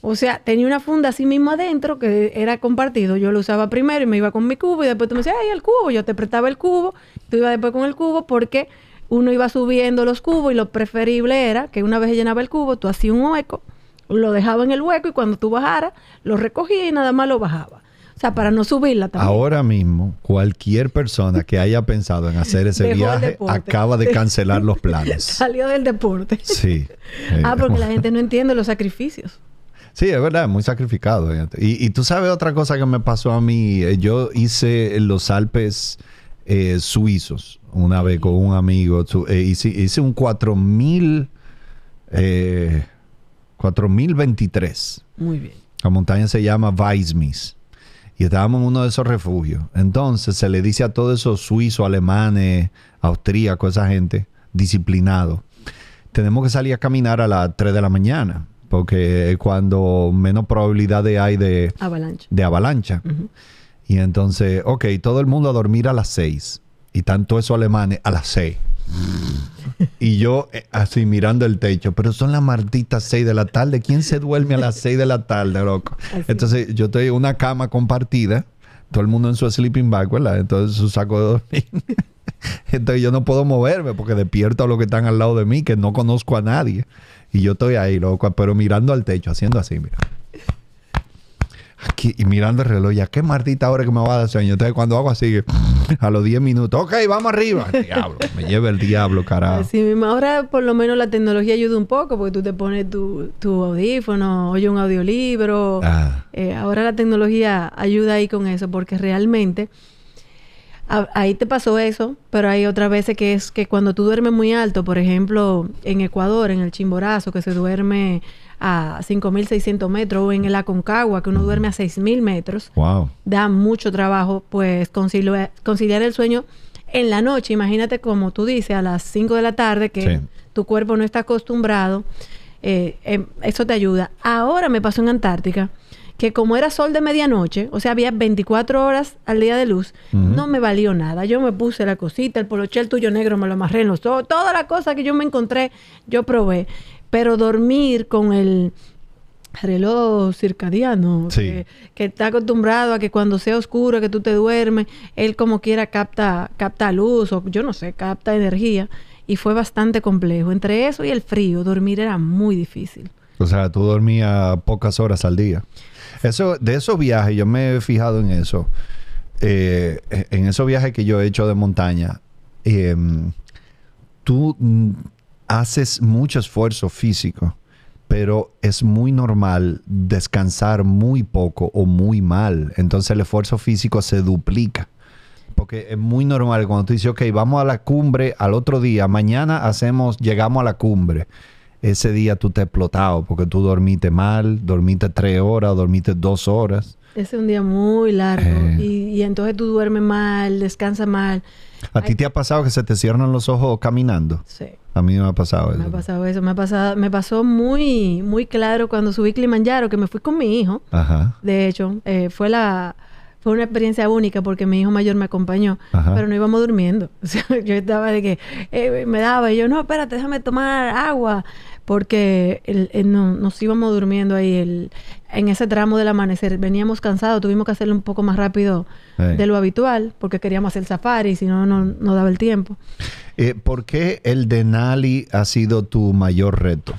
O sea, tenía una funda así mismo adentro que era compartido. Yo lo usaba primero y me iba con mi cubo y después tú me decías, ay, el cubo. Yo te prestaba el cubo, tú ibas después con el cubo porque uno iba subiendo los cubos y lo preferible era que una vez llenaba el cubo, tú hacías un hueco, lo dejaba en el hueco y cuando tú bajaras, lo recogía y nada más lo bajaba. O sea, para no subirla también. Ahora mismo, cualquier persona que haya pensado en hacer ese viaje acaba de cancelar los planes. Salió del deporte. Sí. Ah, eh, porque la gente no entiende los sacrificios. Sí, es verdad, muy sacrificado. Y, tú sabes otra cosa que me pasó a mí. Eh, yo hice los Alpes eh, suizos una vez con un amigo. Eh, hice, un 4000, 4023. Muy bien. La montaña se llama Weismis. Y estábamos en uno de esos refugios. Entonces se le dice a todos esos suizos, alemanes, austríacos, esa gente, disciplinado. Tenemos que salir a caminar a las 3 de la mañana porque cuando menos probabilidades hay de avalancha. De avalancha. Y entonces, ok, todo el mundo a dormir a las seis, Y tanto eso alemanes a las seis, y yo eh, así mirando el techo, pero son las martitas 6 de la tarde. ¿Quién se duerme a las 6 de la tarde, loco? Entonces yo estoy en una cama compartida, todo el mundo en su sleeping bag, ¿verdad? Entonces su saco de dormir. entonces yo no puedo moverme porque despierto a los que están al lado de mí, que no conozco a nadie. Y yo estoy ahí, loco, pero mirando al techo, haciendo así, mira. Aquí, y mirando el reloj, ya qué martita hora que me va a dar sueño. Entonces, cuando hago así, a los 10 minutos, ok, vamos arriba. Diablo, me lleva el diablo, carajo. Sí, Ahora, por lo menos, la tecnología ayuda un poco, porque tú te pones tu, audífono, oye un audiolibro. Ah. Eh, ahora la tecnología ayuda ahí con eso, porque realmente Ah, ahí te pasó eso, pero hay otras veces que es que cuando tú duermes muy alto, por ejemplo, en Ecuador, en el Chimborazo, que se duerme a 5.600 metros, o en el Aconcagua, que uno duerme a 6.000 metros, da mucho trabajo, pues, conciliar, el sueño en la noche. Imagínate, como tú dices, a las 5 de la tarde, que tu cuerpo no está acostumbrado. Eh, em, eso te ayuda. Ahora me pasó en Antártica que como era sol de medianoche, o sea, había 24 horas al día de luz, no me valió nada. Yo me puse la cosita, el polochel tuyo negro, me lo amarré en los ojos, toda la cosa que yo me encontré, yo probé. Pero dormir con el reloj circadiano que, está acostumbrado a que cuando sea oscuro que tú te duermes él como quiera capta capta luz o yo no sé capta energía y fue bastante complejo entre eso y el frío dormir era muy difícil o sea tú dormías pocas horas al día eso, de esos viajes, yo me he fijado en eso. Eh, en esos viajes que yo he hecho de montaña, em, tú haces mucho esfuerzo físico, pero es muy normal descansar muy poco o muy mal. Entonces el esfuerzo físico se duplica. Porque es muy normal cuando tú dices, ok, vamos a la cumbre al otro día, mañana hacemos, llegamos a la cumbre ese día tú te has explotado porque tú dormiste mal, dormiste tres horas, dormiste dos horas. Ese es un día muy largo eh. y, y, entonces tú duermes mal, descansas mal. ¿A ti te ha pasado que se te cierran los ojos caminando? Sí. A mí me ha pasado eso. Me ha pasado eso. Me, ha pasado, me pasó muy, muy claro cuando subí Climanjaro, que me fui con mi hijo. Ajá. De hecho, eh, fue la, una experiencia única porque mi hijo mayor me acompañó, pero no íbamos durmiendo. yo estaba de que eh, me daba y yo, no, espérate, déjame tomar agua, porque eh, nos íbamos durmiendo ahí el, en ese tramo del amanecer. Veníamos cansados, tuvimos que hacerlo un poco más rápido de lo habitual, porque queríamos hacer safari, si no, no daba el tiempo. Eh, ¿Por qué el Denali ha sido tu mayor reto?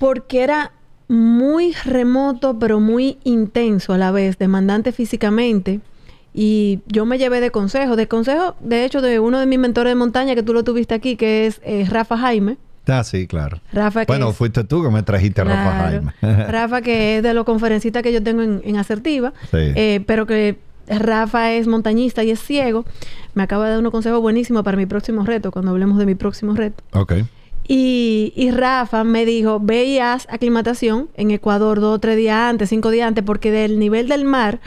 Porque era muy remoto, pero muy intenso a la vez, demandante físicamente. Y yo me llevé de consejo, de consejo, de hecho, de uno de mis mentores de montaña que tú lo tuviste aquí, que es eh, Rafa Jaime. Ah, sí, claro. Rafa, bueno, fuiste tú que me trajiste a Rafa Jaime. Rafa, que es de los conferencistas que yo tengo en, Asertiva, eh, pero que Rafa es montañista y es ciego. Me acaba de dar unos consejos buenísimos para mi próximo reto, cuando hablemos de mi próximo reto. Ok. Y, y, Rafa me dijo, ve aclimatación en Ecuador dos o tres días antes, cinco días antes, porque del nivel del mar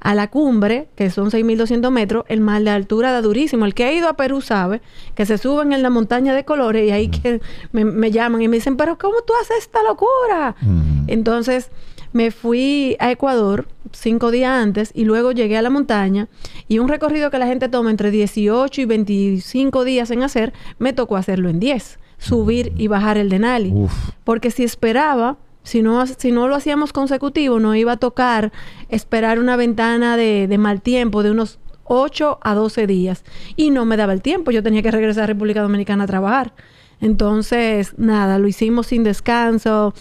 a la cumbre, que son 6.200 metros, el mar de altura da durísimo. El que ha ido a Perú sabe que se suben en la montaña de colores y ahí mm. que me, llaman y me dicen, pero ¿cómo tú haces esta locura? Mm. Entonces me fui a Ecuador cinco días antes y luego llegué a la montaña y un recorrido que la gente toma entre 18 y 25 días en hacer, me tocó hacerlo en 10 subir y bajar el Denali. Porque si esperaba, si no, si no lo hacíamos consecutivo, no iba a tocar esperar una ventana de, de mal tiempo de unos 8 a 12 días. Y no me daba el tiempo, yo tenía que regresar a República Dominicana a trabajar. Entonces, nada, lo hicimos sin descanso,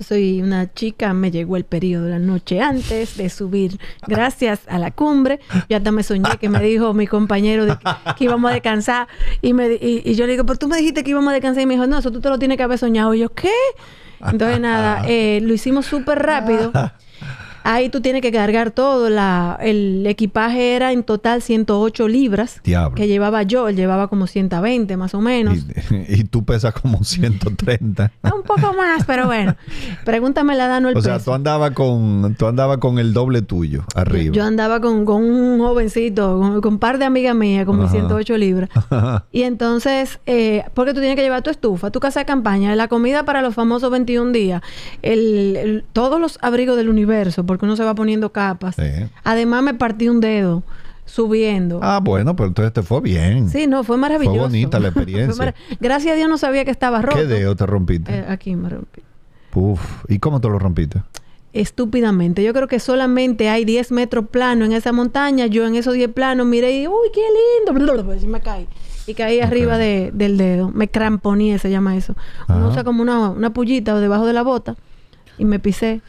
soy una chica, me llegó el periodo la noche antes de subir, gracias a la cumbre. Yo hasta me soñé que me dijo mi compañero que, íbamos a descansar. Y, me, y, yo le digo, pero tú me dijiste que íbamos a descansar. Y me dijo, no, eso tú te lo tienes que haber soñado. Y yo, ¿qué? Entonces, nada, eh, lo hicimos súper rápido. Ahí tú tienes que cargar todo. La, el equipaje era en total 108 libras. Que llevaba yo. Él llevaba como 120 más o menos. Y, tú pesas como 130. Un poco más, pero bueno. Pregúntame la Dano el O sea, tú andabas con, andaba con el doble tuyo arriba. Yo andaba con, un jovencito, con, un par de amigas mías, con mis 108 libras. Y entonces, eh, porque tú tienes que llevar tu estufa, tu casa de campaña, la comida para los famosos 21 días, el, todos los abrigos del universo, porque uno se va poniendo capas. Además me partí un dedo subiendo. Ah, bueno, pero entonces te fue bien. Sí, no, fue maravilloso. Fue bonita la experiencia. Gracias a Dios no sabía que estaba roto. ¿Qué dedo te rompiste? Eh, aquí me rompí. Uf, ¿y cómo te lo rompiste? Estúpidamente. Yo creo que solamente hay 10 metros plano en esa montaña. Yo en esos 10 planos miré y, uy, qué lindo. Pues, y me caí. arriba del dedo. Me cramponí, se llama eso. Uno Ajá. como una, una pullita debajo de la bota. Y me pisé.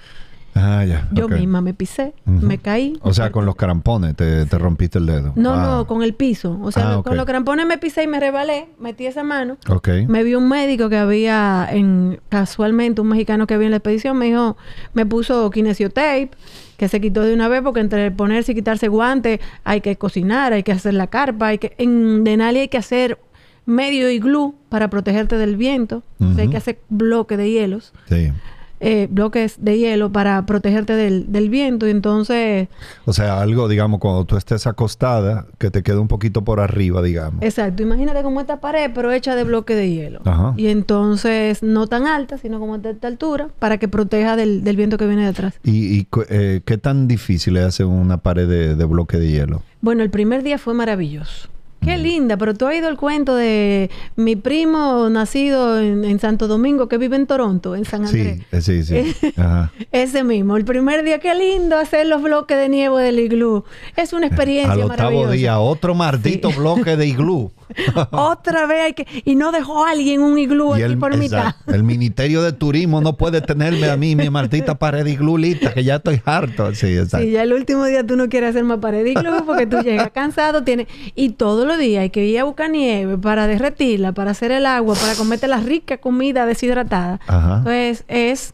Ah, Yo misma me pisé, me caí. O sea, con los crampones te, rompiste el dedo. No, ah. no, con el piso. O sea, ah, con los crampones me pisé y me rebalé, metí esa mano. Okay. Me vi un médico que había en casualmente un mexicano que había en la expedición, me dijo, me puso kinesiotape que se quitó de una vez porque entre ponerse y quitarse guantes hay que cocinar, hay que hacer la carpa, hay que en Denali hay que hacer medio iglú para protegerte del viento, hay que hacer bloque de hielos. Sí. Eh, bloques de hielo para protegerte del, viento. Y entonces. O sea, algo, digamos, cuando tú estés acostada, que te quede un poquito por arriba, digamos. Exacto. Imagínate como esta pared, pero hecha de bloque de hielo. Y entonces, no tan alta, sino como de esta altura, para que proteja del, viento que viene detrás ¿Y, eh, qué tan difícil es hacer una pared de, de bloque de hielo? Bueno, el primer día fue maravilloso Qué linda, pero tú has oído el cuento de mi primo nacido en, Santo Domingo que vive en Toronto, en San Andrés. Eh, sí, sí, eh, sí. Ajá. Ese mismo, el primer día, qué lindo hacer los bloques de nieve del iglú. Es una eh, experiencia Al maravillosa. día, otro maldito bloque de iglú. Otra vez hay que. Y no dejó a alguien un iglú aquí por mitad. El Ministerio de Turismo no puede tenerme a mí, mi maldita Pared Iglulita, que ya estoy harto. Sí, ya el último día tú no quieres hacer más pared iglú porque tú llegas cansado. Tienes, y todos los días hay que ir a buscar nieve para derretirla, para hacer el agua, para comerte la rica comida deshidratada. Ajá. Entonces, es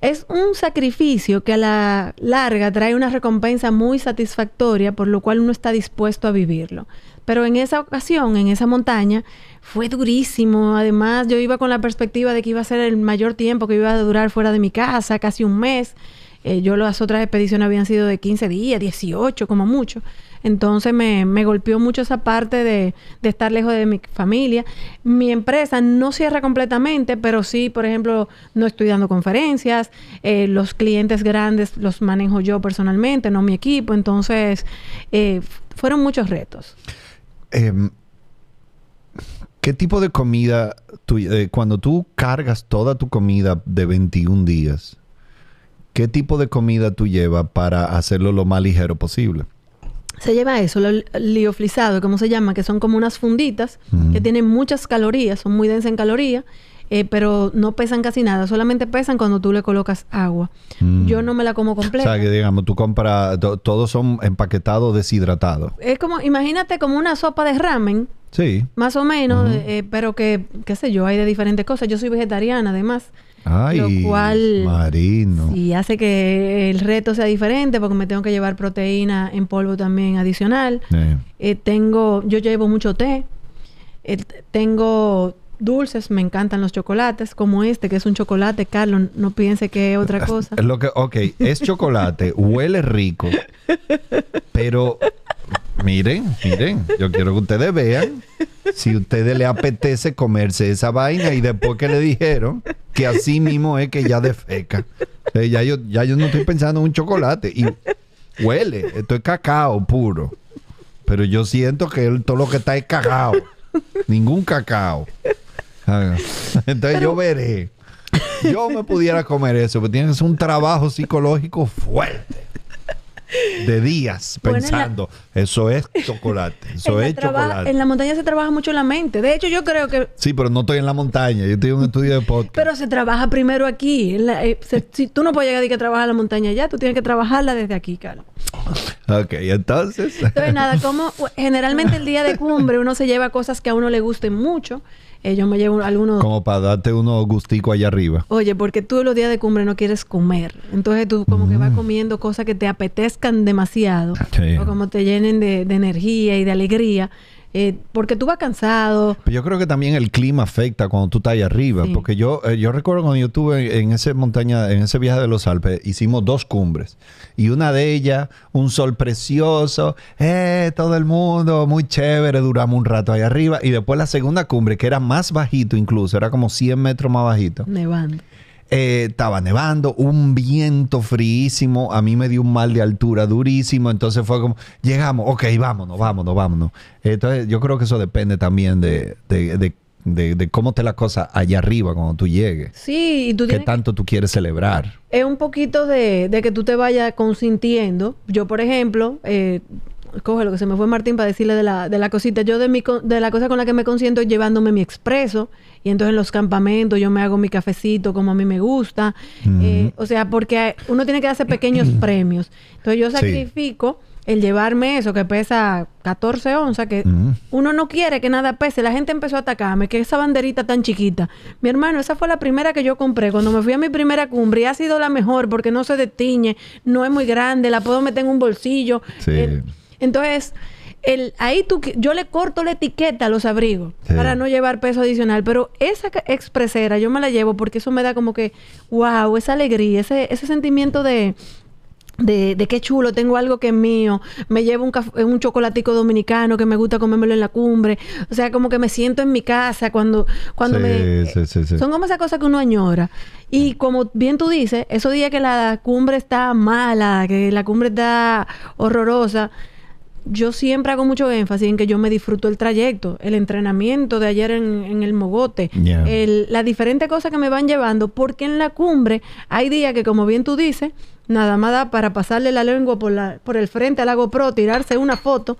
es un sacrificio que a la larga trae una recompensa muy satisfactoria, por lo cual uno está dispuesto a vivirlo. Pero en esa ocasión, en esa montaña, fue durísimo. Además, yo iba con la perspectiva de que iba a ser el mayor tiempo que iba a durar fuera de mi casa, casi un mes. Eh, yo las otras expediciones habían sido de 15 días, 18 como mucho. Entonces me, me golpeó mucho esa parte de, de, estar lejos de mi familia. Mi empresa no cierra completamente, pero sí, por ejemplo, no estoy dando conferencias, eh, los clientes grandes los manejo yo personalmente, no mi equipo. Entonces, eh, fueron muchos retos. Em, ¿Qué tipo de comida, eh, cuando tú cargas toda tu comida de 21 días, ¿qué tipo de comida tú llevas para hacerlo lo más ligero posible? se lleva eso, los liofilizado, ¿cómo se llama, que son como unas funditas que mm. tienen muchas calorías, son muy densas en calorías, eh, pero no pesan casi nada, solamente pesan cuando tú le colocas agua. Mm. Yo no me la como completa. O sea, que digamos, tú compras, todos son empaquetados deshidratados. Es como, imagínate como una sopa de ramen. Sí. Más o menos, eh, pero que, qué sé yo, hay de diferentes cosas. Yo soy vegetariana además lo cual marino. Sí, hace que el reto sea diferente porque me tengo que llevar proteína en polvo también adicional. Eh, tengo, yo llevo mucho té. Eh, tengo dulces, me encantan los chocolates, como este, que es un chocolate, Carlos, no piense que es otra cosa. Lo que, ok, es chocolate, huele rico, pero Miren, miren, yo quiero que ustedes vean si a ustedes le apetece comerse esa vaina y después que le dijeron que así mismo es que ya defeca. ya, yo, ya yo no estoy pensando en un chocolate y huele, esto es cacao puro. Pero yo siento que todo lo que está es cacao, ningún cacao. Ah, entonces yo veré. Yo me pudiera comer eso, pero tienes un trabajo psicológico fuerte de días pensando, eso es chocolate, eso es chocolate. En la montaña se trabaja mucho la mente. De hecho, yo creo que... Sí, pero no estoy en la montaña, yo estoy en un estudio de podcast. Pero se trabaja primero aquí. Eh, si tú no puedes llegar a que trabajas la montaña ya, tú tienes que trabajarla desde aquí, Carlos. Ok, entonces... Entonces, nada, como generalmente el día de cumbre uno se lleva cosas que a uno le gusten mucho ellos eh, me llevo algunos... Como para darte unos gusticos allá arriba. Oye, porque tú los días de cumbre no quieres comer. Entonces tú como que vas mm. comiendo cosas que te apetezcan demasiado. O como te llenen de, de energía y de alegría. Eh, porque tú vas cansado. yo creo que también el clima afecta cuando tú estás ahí arriba, porque yo, eh, yo recuerdo cuando yo estuve en, esa montaña, en ese viaje de los Alpes, hicimos dos cumbres y una de ellas, un sol precioso, eh, todo el mundo, muy chévere, duramos un rato ahí arriba y después la segunda cumbre, que era más bajito incluso, era como 100 metros más bajito. Nevando. Eh, estaba nevando, un viento friísimo, a mí me dio un mal de altura durísimo, entonces fue como, llegamos, ok, vámonos, vámonos, vámonos. Entonces yo creo que eso depende también de, de, de cómo esté la cosa allá arriba cuando tú llegues. Sí, y tú ¿Qué tanto tú quieres celebrar? Es un poquito de, de que tú te vayas consintiendo. Yo, por ejemplo, eh, coge lo que se me fue Martín para decirle de la, de la cosita. Yo de, mi, de la cosa con la que me consiento llevándome mi expreso y entonces en los campamentos yo me hago mi cafecito como a mí me gusta. Eh, o sea, porque uno tiene que darse pequeños premios. Entonces yo sacrifico el llevarme eso que pesa 14 onzas, que uno no quiere que nada pese. La gente empezó a atacarme, que esa banderita tan chiquita. Mi hermano, esa fue la primera que yo compré. Cuando me fui a mi primera cumbre, y ha sido la mejor porque no se destiñe, no es muy grande, la puedo meter en un bolsillo. Sí. Eh, entonces el, ahí tú, yo le corto la etiqueta a los abrigos para no llevar peso adicional, pero esa expresera yo me la llevo porque eso me da como que, wow, esa alegría, ese, ese sentimiento de, de, de, qué chulo, tengo algo que es mío, me llevo un, un chocolatico dominicano que me gusta comérmelo en la cumbre, o sea, como que me siento en mi casa cuando, cuando sí, me... Sí, sí, son como esas cosas que uno añora. Y como bien tú dices, esos días que la cumbre está mala, que la cumbre está horrorosa, yo siempre hago mucho énfasis en que yo me disfruto el trayecto, el entrenamiento de ayer en, el mogote, el, las diferentes cosas que me van llevando, porque en la cumbre hay días que, como bien tú dices, nada más da para pasarle la lengua por, por el frente a la GoPro, tirarse una foto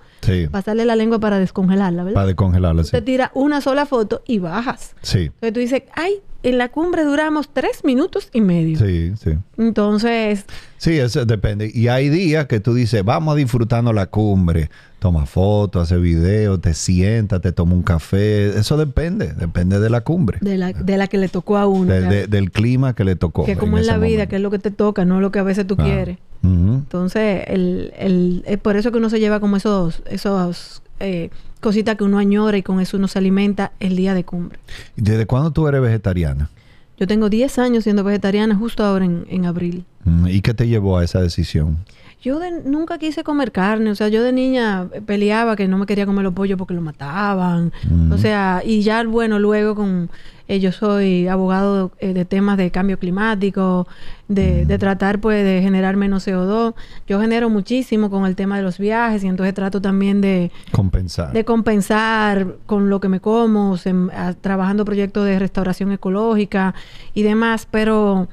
Pasarle la lengua para descongelarla, ¿verdad? Para descongelarla, sí. Te tira una sola foto y bajas. Sí. Entonces tú dices, ay, en la cumbre duramos tres minutos y medio. Sí, sí. Entonces. Sí, eso depende. Y hay días que tú dices, vamos disfrutando la cumbre. Toma fotos, hace video, te sientas, te toma un café. Eso depende, depende de la cumbre. De la, de la que le tocó a uno. del clima que le tocó. Que como la vida, que es lo que te toca, no lo que a veces tú quieres. Entonces, el, el, es por eso que uno se lleva como esos, esos eh, cositas que uno añora y con eso uno se alimenta el día de cumbre. ¿Desde cuándo tú eres vegetariana? Yo tengo 10 años siendo vegetariana, justo ahora en, en abril. ¿Y qué te llevó a esa decisión? Yo nunca quise comer carne, o sea, yo de niña eh, peleaba que no me quería comer los pollos porque lo mataban, o sea, y ya bueno, luego con, eh, yo soy abogado eh, de temas de cambio climático, de, mm. tratar pues de generar menos CO2, yo genero muchísimo con el tema de los viajes y entonces trato también de compensar, de compensar con lo que me como, trabajando proyectos de restauración ecológica y demás, pero...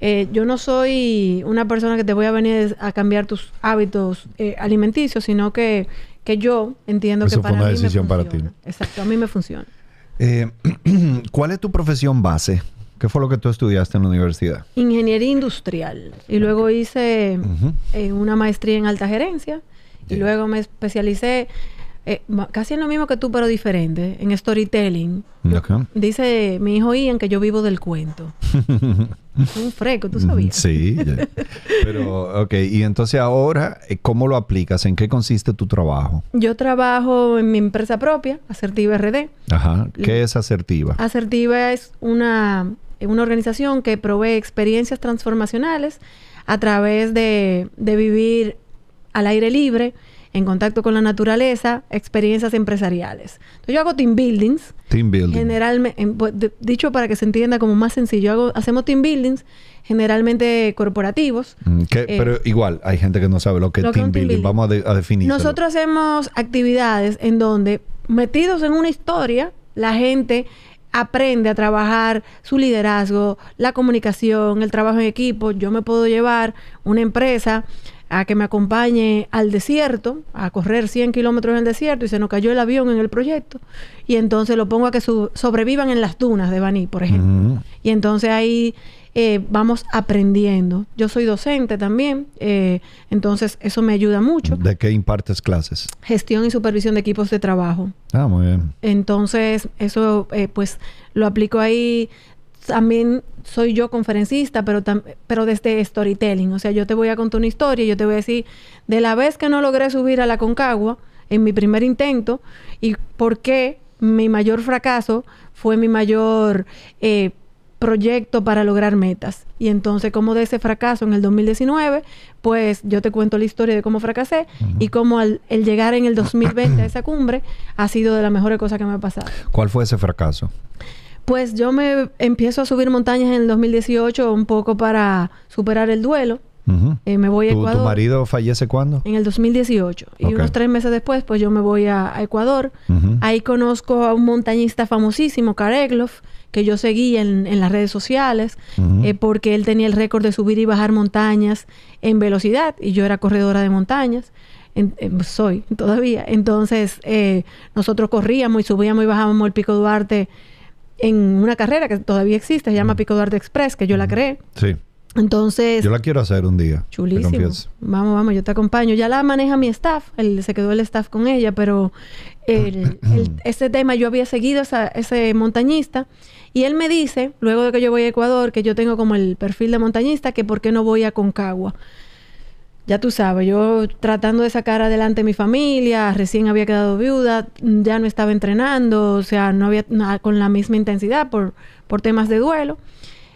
Eh, yo no soy una persona que te voy a venir a cambiar tus hábitos eh, alimenticios, sino que, yo entiendo que para fue una decisión para ti. Exacto, a mí me funciona. Eh, ¿Cuál es tu profesión base? ¿Qué fue lo que tú estudiaste en la universidad? Ingeniería industrial. Y luego hice una maestría en alta gerencia. Y luego me especialicé eh, casi es lo mismo que tú, pero diferente, en storytelling. Dice mi hijo Ian que yo vivo del cuento. Un freco, tú sabías. Sí, pero ok, y entonces ahora, eh, ¿cómo lo aplicas? ¿En qué consiste tu trabajo? Yo trabajo en mi empresa propia, Asertiva RD. Ajá, ¿qué es Asertiva? Asertiva es una, una organización que provee experiencias transformacionales a través de, de vivir al aire libre en contacto con la naturaleza, experiencias empresariales. yo hago team buildings. Team building. Generalmente, dicho para que se entienda como más sencillo, hacemos team buildings generalmente corporativos. Mm, eh, pero igual, hay gente que no sabe lo que es team, building. Vamos a, a definir. Nosotros hacemos actividades en donde, metidos en una historia, la gente aprende a trabajar su liderazgo, la comunicación, el trabajo en equipo. Yo me puedo llevar una empresa a que me acompañe al desierto, a correr 100 kilómetros en el desierto y se nos cayó el avión en el proyecto. Y entonces lo pongo a que sobrevivan en las dunas de Baní, por ejemplo. Y entonces ahí eh, vamos aprendiendo. Yo soy docente también, eh, entonces eso me ayuda mucho. ¿De qué impartes clases? Gestión y supervisión de equipos de trabajo. Ah, muy bien. Entonces, eso eh, pues lo aplico ahí también soy yo conferencista, pero, pero desde storytelling. O sea, yo te voy a contar una historia, y yo te voy a decir, de la vez que no logré subir a la Concagua, en mi primer intento, y por qué mi mayor fracaso fue mi mayor eh, proyecto para lograr metas. Y entonces, como de ese fracaso en el 2019, pues yo te cuento la historia de cómo fracasé y cómo al, el llegar en el 2020 a esa cumbre ha sido de las mejores cosas que me ha pasado. ¿Cuál fue ese fracaso? Pues yo me empiezo a subir montañas en el 2018 un poco para superar el duelo. Eh, me voy a Ecuador. ¿Tu marido fallece cuándo? En el 2018. Y unos tres meses después, pues yo me voy a, Ecuador. Ahí conozco a un montañista famosísimo, Karegloff, que yo seguí en, las redes sociales, eh, porque él tenía el récord de subir y bajar montañas en velocidad, y yo era corredora de montañas. soy todavía. Entonces, eh, nosotros corríamos y subíamos y bajábamos el Pico Duarte en una carrera que todavía existe, se llama mm. Pico Duarte Express, que yo la mm. creé. Sí. Entonces. Yo la quiero hacer un día. Chulísimo. Vamos, vamos, yo te acompaño. Ya la maneja mi staff, él se quedó el staff con ella, pero ese tema yo había seguido a ese montañista y él me dice, luego de que yo voy a Ecuador, que yo tengo como el perfil de montañista, que por qué no voy a Concagua ya tú sabes, yo tratando de sacar adelante mi familia, recién había quedado viuda, ya no estaba entrenando, o sea, no había nada con la misma intensidad por, por temas de duelo.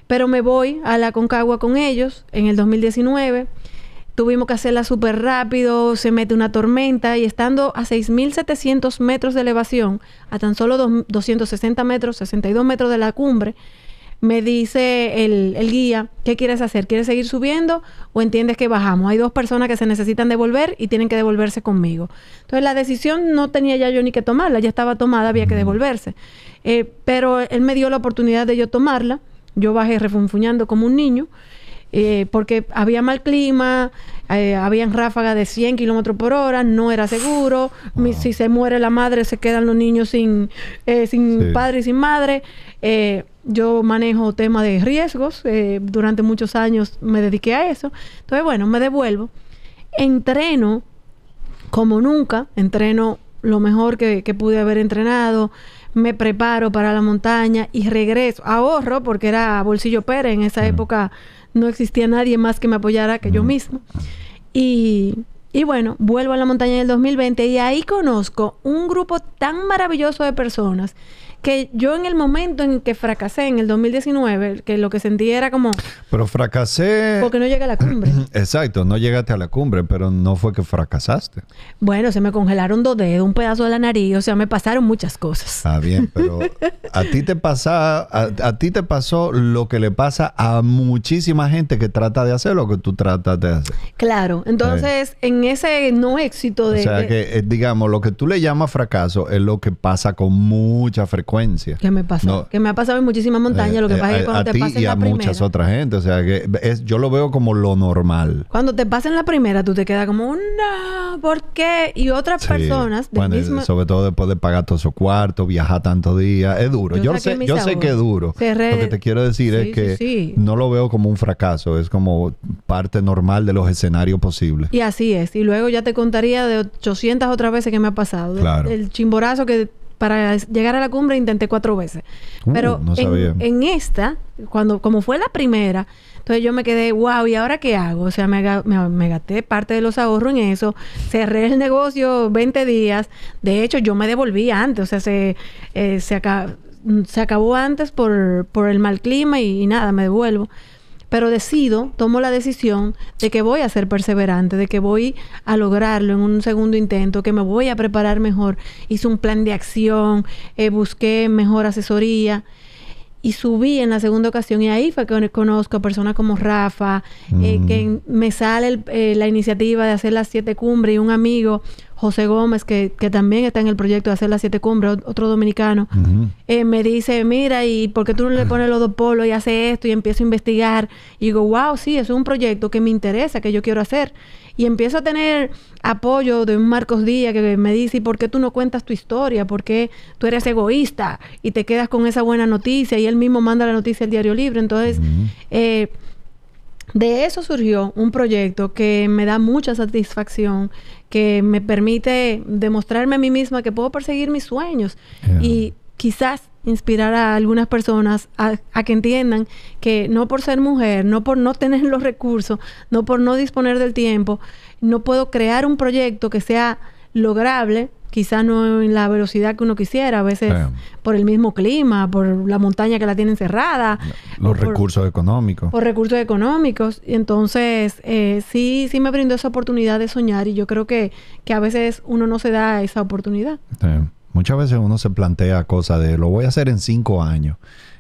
Pero me voy a la Concagua con ellos en el 2019. Tuvimos que hacerla súper rápido, se mete una tormenta y estando a 6.700 metros de elevación, a tan solo 260 metros, 62 metros de la cumbre, me dice el, guía, ¿qué quieres hacer? ¿Quieres seguir subiendo o entiendes que bajamos? Hay dos personas que se necesitan devolver y tienen que devolverse conmigo. Entonces la decisión no tenía ya yo ni que tomarla, ya estaba tomada, había que devolverse. Eh, pero él me dio la oportunidad de yo tomarla, yo bajé refunfuñando como un niño. Eh, porque había mal clima, había eh, habían ráfagas de 100 kilómetros por hora, no era seguro, ah. si se muere la madre se quedan los niños sin, sin padre y sin madre. Yo manejo tema de riesgos, eh, durante muchos años me dediqué a eso. Entonces, bueno, me devuelvo. Entreno como nunca, entreno lo mejor que, pude haber entrenado, me preparo para la montaña y regreso. Ahorro, porque era Bolsillo Pérez, en esa época no existía nadie más que me apoyara que yo mismo Y y bueno, vuelvo a la montaña en el 2020 y ahí conozco un grupo tan maravilloso de personas que yo en el momento en que fracasé, en el 2019, que lo que sentí era como... Pero fracasé... Porque no llegué a la cumbre. Exacto, no llegaste a la cumbre, pero no fue que fracasaste. Bueno, se me congelaron dos dedos, un pedazo de la nariz, o sea, me pasaron muchas cosas. ah, bien, pero a ti te pasa, a, ti te pasó lo que le pasa a muchísima gente que trata de hacer lo que tú tratas de hacer. Claro, entonces en ese no éxito de... O sea, que eh, digamos, lo que tú le llamas fracaso es lo que pasa con mucha frecuencia que me pasó. que me ha pasado en muchísimas montañas. Eh, lo que eh, pasa es que cuando te pasa la Y a muchas otras gente. O sea, que es, yo lo veo como lo normal. Cuando te pasa en la primera, tú te quedas como, no, ¿por qué? Y otras personas. bueno, Sobre todo después de pagar todo su cuarto, viajar tantos días. Es duro. Yo, sé, yo sé que es duro. Lo que te quiero decir es que no lo veo como un fracaso. Es como parte normal de los escenarios posibles. Y así es. Y luego ya te contaría de 800 otras veces que me ha pasado. Claro. El chimborazo que para llegar a la cumbre intenté cuatro veces. Uh, Pero en, esta, cuando como fue la primera, entonces yo me quedé, wow, ¿y ahora qué hago? O sea, me, me, gasté parte de los ahorros en eso, cerré el negocio 20 días, de hecho yo me devolví antes, o sea, se, eh, se, se acabó antes por, por el mal clima y nada, me devuelvo pero decido, tomo la decisión de que voy a ser perseverante, de que voy a lograrlo en un segundo intento, que me voy a preparar mejor. Hice un plan de acción, eh, busqué mejor asesoría y subí en la segunda ocasión y ahí fue que conozco a personas como Rafa, eh, mm. que me sale eh, la iniciativa de hacer las siete cumbres y un amigo, José Gómez, que, que, también está en el proyecto de hacer las siete cumbres, otro dominicano, eh, me dice, mira, ¿y por qué tú no le pones los dos polos y hace esto? Y empiezo a investigar y digo, wow, sí, es un proyecto que me interesa, que yo quiero hacer y empiezo a tener apoyo de un Marcos Díaz que me dice, ¿y por qué tú no cuentas tu historia? ¿Por qué tú eres egoísta y te quedas con esa buena noticia? Y él mismo manda la noticia al Diario Libre. Entonces, eh, de eso surgió un proyecto que me da mucha satisfacción, que me permite demostrarme a mí misma que puedo perseguir mis sueños. Y quizás inspirar a algunas personas a, que entiendan que no por ser mujer, no por no tener los recursos, no por no disponer del tiempo, no puedo crear un proyecto que sea lograble, quizá no en la velocidad que uno quisiera, a veces por el mismo clima, por la montaña que la tienen cerrada. Los recursos económicos. Por recursos económicos. Entonces, eh, sí, sí me brindó esa oportunidad de soñar y yo creo que, que a veces uno no se da esa oportunidad. Muchas veces uno se plantea cosas de lo voy a hacer en cinco años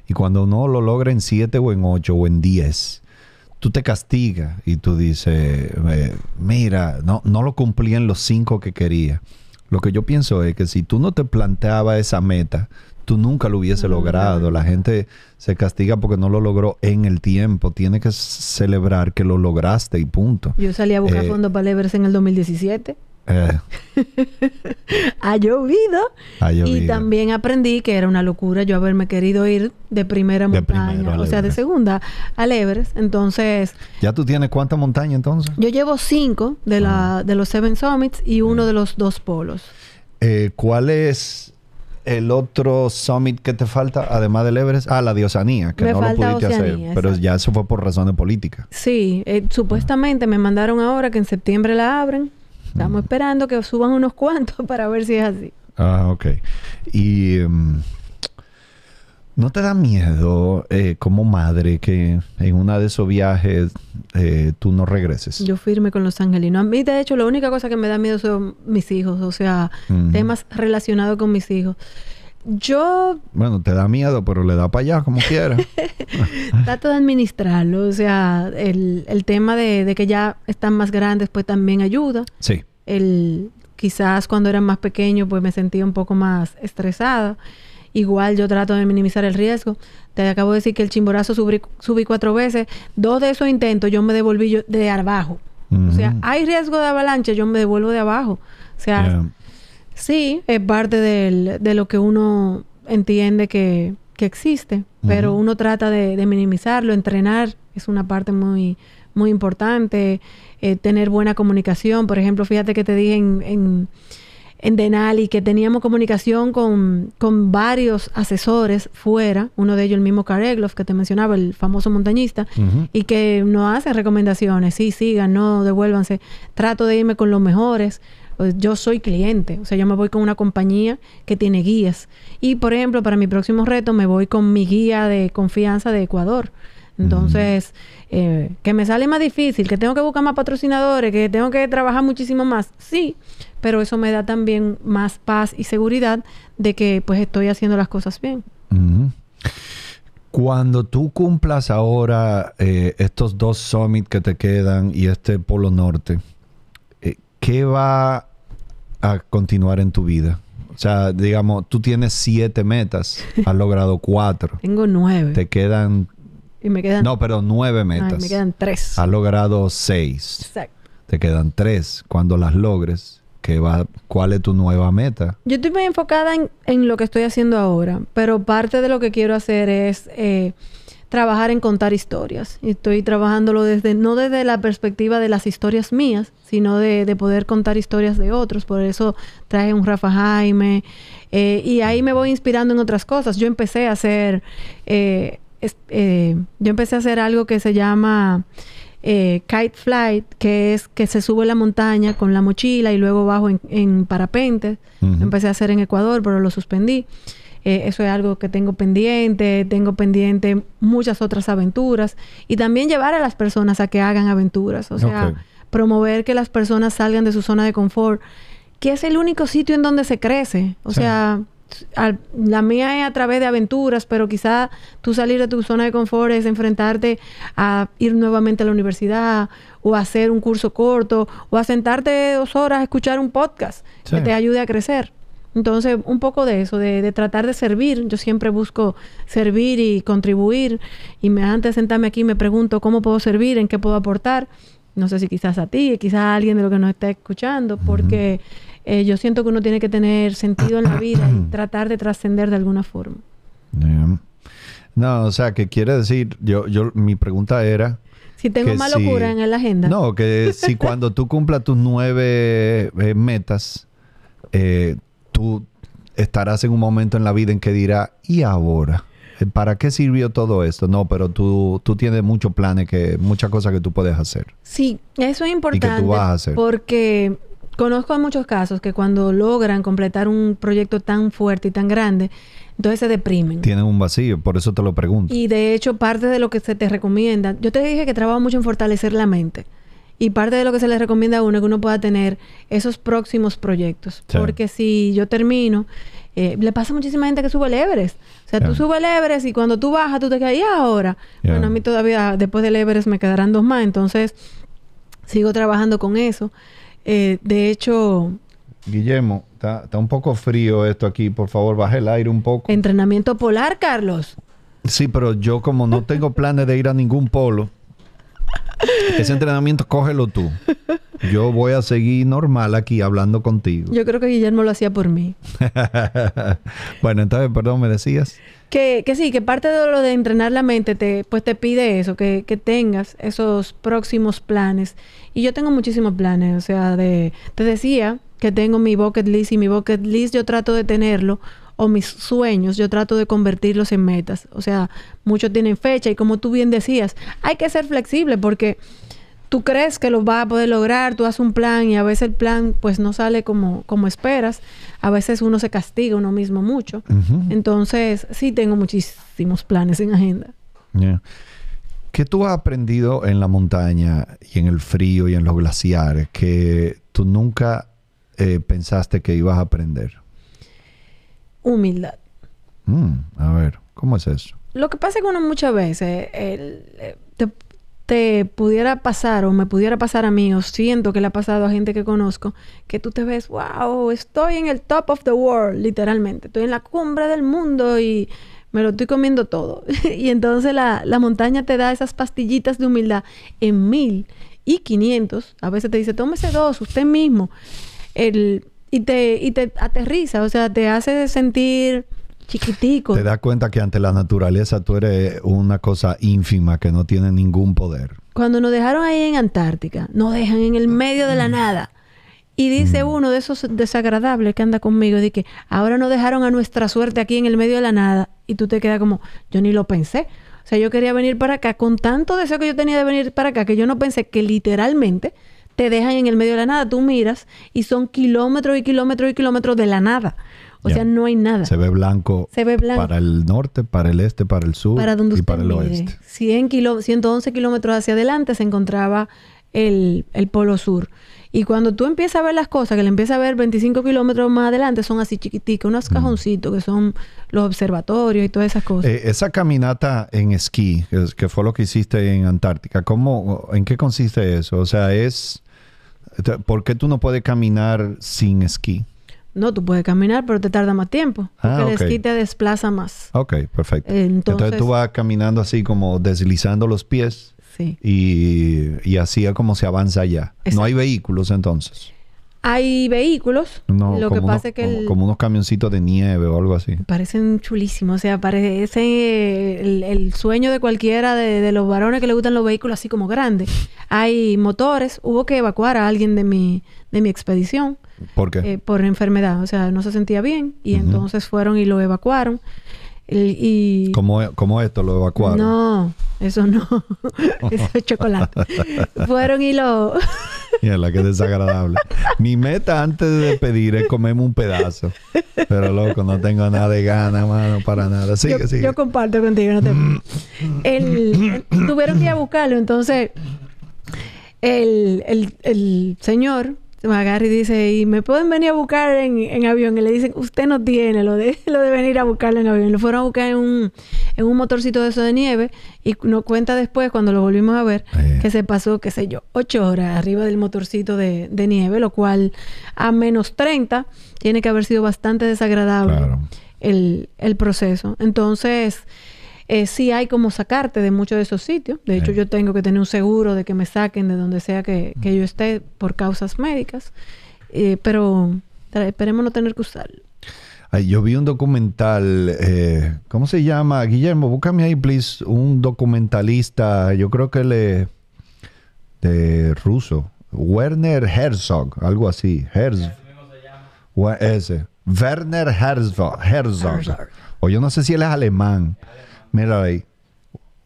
y cuando no lo logra en siete o en ocho o en diez, tú te castigas y tú dices, mira, no, no lo cumplí en los cinco que quería. Lo que yo pienso es que si tú no te planteabas esa meta, tú nunca lo hubiese mm, logrado. La gente se castiga porque no lo logró en el tiempo. Tiene que celebrar que lo lograste y punto. Yo salí a buscar eh, fondos para Levers en el 2017. Eh. ha, llovido, Y también aprendí que era una locura yo haberme querido ir de primera montaña, o sea, de segunda al Everest. Entonces. ¿Ya tú tienes cuántas montañas entonces? Yo llevo cinco de, la, ah. de los Seven Summits y ah. uno de los dos polos. Eh, ¿Cuál es el otro summit que te falta, además del Everest, ah, la diosanía, que no lo pudiste hacer, pero ya eso fue por razones políticas. Sí, eh, supuestamente me mandaron ahora que en septiembre la abren, Estamos mm. esperando que suban unos cuantos para ver si es así. Ah, ok. Y em, ¿no te da miedo eh, como madre que en una de esos viajes eh, tú no regreses? Yo firme con los angelinos. A mí, de hecho, la única cosa que me da miedo son mis hijos, o sea, temas relacionados con mis hijos. Yo... Bueno, te da miedo, pero le da para allá como quiera. Trato de administrarlo, o sea, el, tema de, que ya están más grandes pues también ayuda. Sí. El, quizás cuando era más pequeño, pues me sentía un poco más estresada. Igual yo trato de minimizar el riesgo. Te acabo de decir que el chimborazo subí, cuatro veces. Dos de esos intentos yo me devolví de abajo. O sea, hay riesgo de avalancha, yo me devuelvo de abajo. O sea, Sí, es parte de lo que uno entiende que, existe, pero uno trata de, minimizarlo, entrenar es una parte muy, muy importante, eh, tener buena comunicación, por ejemplo, fíjate que te dije en, en, Denali que teníamos comunicación con, varios asesores fuera, uno de ellos el mismo Kareglov que te mencionaba, el famoso montañista, y que nos hace recomendaciones, sí, sigan, no, devuélvanse, trato de irme con los mejores yo soy cliente, o sea, yo me voy con una compañía que tiene guías. Y, por ejemplo, para mi próximo reto me voy con mi guía de confianza de Ecuador. Entonces, eh, que me sale más difícil, que tengo que buscar más patrocinadores, que tengo que trabajar muchísimo más, sí, pero eso me da también más paz y seguridad de que pues estoy haciendo las cosas bien. Cuando tú cumplas ahora eh, estos dos summit que te quedan y este Polo Norte, eh, ¿qué va a continuar en tu vida? O sea, digamos, tú tienes siete metas, has logrado cuatro. Tengo nueve. Te quedan... Y me quedan... No, pero nueve metas. me quedan tres. Has logrado seis. Exacto. Te quedan tres. Cuando las logres, qué va, ¿cuál es tu nueva meta? Yo estoy muy enfocada en, en, lo que estoy haciendo ahora, pero parte de lo que quiero hacer es eh, trabajar en contar historias. Y estoy trabajándolo desde, no desde la perspectiva de las historias mías, sino de, poder contar historias de otros. Por eso traje un Rafa Jaime. Eh, y ahí me voy inspirando en otras cosas. Yo empecé a hacer, eh, eh, yo empecé a hacer algo que se llama kite flight, que es que se sube la montaña con la mochila y luego bajo en, en parapentes. Empecé a hacer en Ecuador, pero lo suspendí. Eh, eso es algo que tengo pendiente, tengo pendiente muchas otras aventuras y también llevar a las personas a que hagan aventuras, o sea, promover que las personas salgan de su zona de confort, que es el único sitio en donde se crece, o sea... la mía es a través de aventuras, pero quizá tú salir de tu zona de confort es enfrentarte a ir nuevamente a la universidad o hacer un curso corto o a sentarte dos horas a escuchar un podcast que te ayude a crecer. Entonces, un poco de eso, de, de, tratar de servir. Yo siempre busco servir y contribuir. Y me, antes de sentarme aquí me pregunto cómo puedo servir, en qué puedo aportar. No sé si quizás a ti, quizás a alguien de lo que nos está escuchando, porque eh, yo siento que uno tiene que tener sentido en la vida y tratar de trascender de alguna forma. No, o sea, que quiere decir, yo, yo, mi pregunta era, si tengo más locura en la agenda. No, que si cuando tú cumplas tus nueve eh, metas, eh, estarás en un momento en la vida en que dirá, ¿y ahora? Eh, ¿Para qué sirvió todo esto? No, pero tú, tú tienes muchos planes, que, muchas cosas que tú puedes hacer. Sí, eso es importante. tú vas a hacer. Porque conozco a muchos casos que cuando logran completar un proyecto tan fuerte y tan grande, entonces se deprimen. Tienen un vacío, por eso te lo pregunto. Y de hecho, parte de lo que se te recomienda, yo te dije que trabajo mucho en fortalecer la mente. Y parte de lo que se les recomienda a uno es que uno pueda tener esos próximos proyectos. Porque si yo termino, eh, le pasa muchísima gente que sube el Everest. O sea, tú subes el Everest y cuando tú bajas, tú te quedas, ahora? Bueno, a mí todavía después del Everest me quedarán dos más. Entonces, sigo trabajando con eso. Eh, de hecho... Guillermo, está, está un poco frío esto aquí. Por favor, baje el aire un poco. Entrenamiento polar, Carlos. Sí, pero yo como no tengo planes de ir a ningún polo ese entrenamiento cógelo tú. Yo voy a seguir normal aquí hablando contigo. Yo creo que Guillermo lo hacía por mí. bueno, entonces, perdón, me decías. Que, que, sí, que parte de lo de entrenar la mente te, pues te pide eso, que, tengas esos próximos planes. Y yo tengo muchísimos planes, o sea, de, te decía que tengo mi bucket list y mi bucket list yo trato de tenerlo o mis sueños, yo trato de convertirlos en metas. O sea, muchos tienen fecha y como tú bien decías, hay que ser flexible porque tú crees que lo vas a poder lograr, tú haces un plan y a veces el plan pues no sale como, como esperas, a veces uno se castiga uno mismo mucho. Entonces, sí tengo muchísimos planes en agenda. ¿Qué tú has aprendido en la montaña y en el frío y en los glaciares que tú nunca eh, pensaste que ibas a aprender? humildad. Mm, a ver, ¿cómo es eso? Lo que pasa es que uno muchas veces eh, te, pudiera pasar o me pudiera pasar a mí, o siento que le ha pasado a gente que conozco, que tú te ves, wow, estoy en el top of the world, literalmente, estoy en la cumbre del mundo y me lo estoy comiendo todo. y entonces la, montaña te da esas pastillitas de humildad en mil y quinientos. A veces te dice, tómese dos, usted mismo. El, y te, y te aterriza, o sea, te hace sentir chiquitico. Te das cuenta que ante la naturaleza tú eres una cosa ínfima que no tiene ningún poder. Cuando nos dejaron ahí en Antártica, nos dejan en el medio de la mm. nada. Y dice mm. uno de esos desagradables que anda conmigo, de que ahora nos dejaron a nuestra suerte aquí en el medio de la nada. Y tú te quedas como, yo ni lo pensé. O sea, yo quería venir para acá con tanto deseo que yo tenía de venir para acá, que yo no pensé que literalmente te dejan en el medio de la nada. Tú miras y son kilómetros y kilómetros y kilómetros de la nada. O sea, no hay nada. Se ve blanco. Para el norte, para el este, para el sur y para el oeste. 100 kilo, 111 kilómetros hacia adelante se encontraba el, el polo sur. Y cuando tú empiezas a ver las cosas, que le empiezas a ver 25 kilómetros más adelante, son así chiquiticos, unos cajoncitos que son los observatorios y todas esas cosas. Eh, esa caminata en esquí, que, fue lo que hiciste en Antártica, ¿cómo, ¿en qué consiste eso? O sea, es... ¿Por qué tú no puedes caminar sin esquí? No, tú puedes caminar, pero te tarda más tiempo. Ah, porque el esquí te desplaza más. Ok, perfecto. Entonces, Entonces, tú vas caminando así como deslizando los pies. Y, así es como se avanza allá. No hay vehículos entonces. Hay vehículos. No, lo que pasa que. Como, unos camioncitos de nieve o algo así. Parecen chulísimos. O sea, parece el, sueño de cualquiera de, los varones que le gustan los vehículos así como grandes. Hay motores. Hubo que evacuar a alguien de mi, de mi expedición. ¿Por qué? Eh, por enfermedad. O sea, no se sentía bien. Y entonces fueron y lo evacuaron. Y... E, ¿Cómo esto lo evacuaron. No, eso no. eso es chocolate. Fueron y lo. Mira, que desagradable. Mi meta antes de pedir es comerme un pedazo. Pero loco, no tengo nada de gana, mano, para nada. Sí, yo, Yo comparto contigo, no mm. tuvieron que ir a buscarlo, entonces el, el, el señor Magari dice, y me pueden venir a buscar en, en, avión. Y le dicen, usted no tiene lo de, lo de venir a buscarlo en avión. Lo fueron a buscar en un, en un motorcito de eso de nieve y nos cuenta después, cuando lo volvimos a ver, eh. que se pasó, qué sé yo, ocho horas arriba del motorcito de, de nieve, lo cual a menos 30 tiene que haber sido bastante desagradable el, el proceso. Entonces... Eh, sí hay como sacarte de muchos de esos sitios. De hecho, yo tengo que tener un seguro de que me saquen de donde sea que, yo esté por causas médicas. Eh, pero esperemos no tener que usarlo. yo vi un documental, eh, ¿cómo se llama? Guillermo, búscame ahí, please, un documentalista, yo creo que le de ruso, Werner Herzog, algo así, Herzog. Ese, Werner Herzog, Herzog. O yo no sé si él Es alemán. Mira ahí.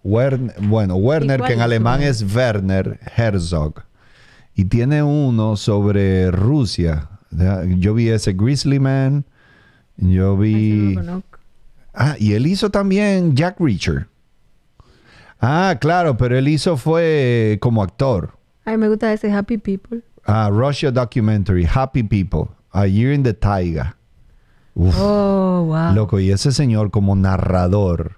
bueno, Werner, que en alemán es Werner Herzog. Y tiene uno sobre Rusia. Yo vi ese Grizzly Man. Yo vi. Ah, y él hizo también Jack Reacher. Ah, claro, pero él hizo fue como actor. Ay, me gusta ese Happy People. Ah, Russia Documentary, Happy People, A Year in the Taiga. oh, wow. Loco, y ese señor como narrador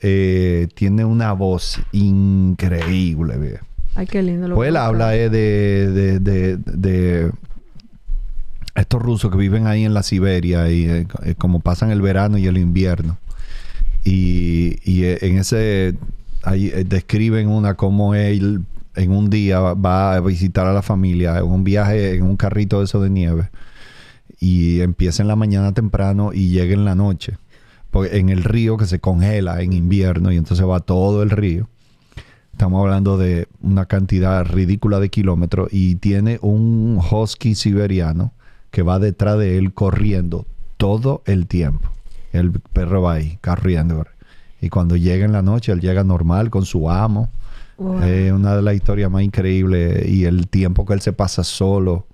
eh, tiene una voz increíble. Ay, qué lindo. pues él habla eh, de, de, de, estos rusos que viven ahí en la Siberia y eh, como pasan el verano y el invierno. Y, y en ese ahí describen una como él en un día va a visitar a la familia en un viaje en un carrito de eso de nieve y empieza en la mañana temprano y llega en la noche en el río que se congela en invierno y entonces va todo el río. Estamos hablando de una cantidad ridícula de kilómetros y tiene un husky siberiano que va detrás de él corriendo todo el tiempo. El perro va ahí corriendo. Y cuando llega en la noche, él llega normal con su amo. Es una de las historias más increíbles y el tiempo que él se pasa solo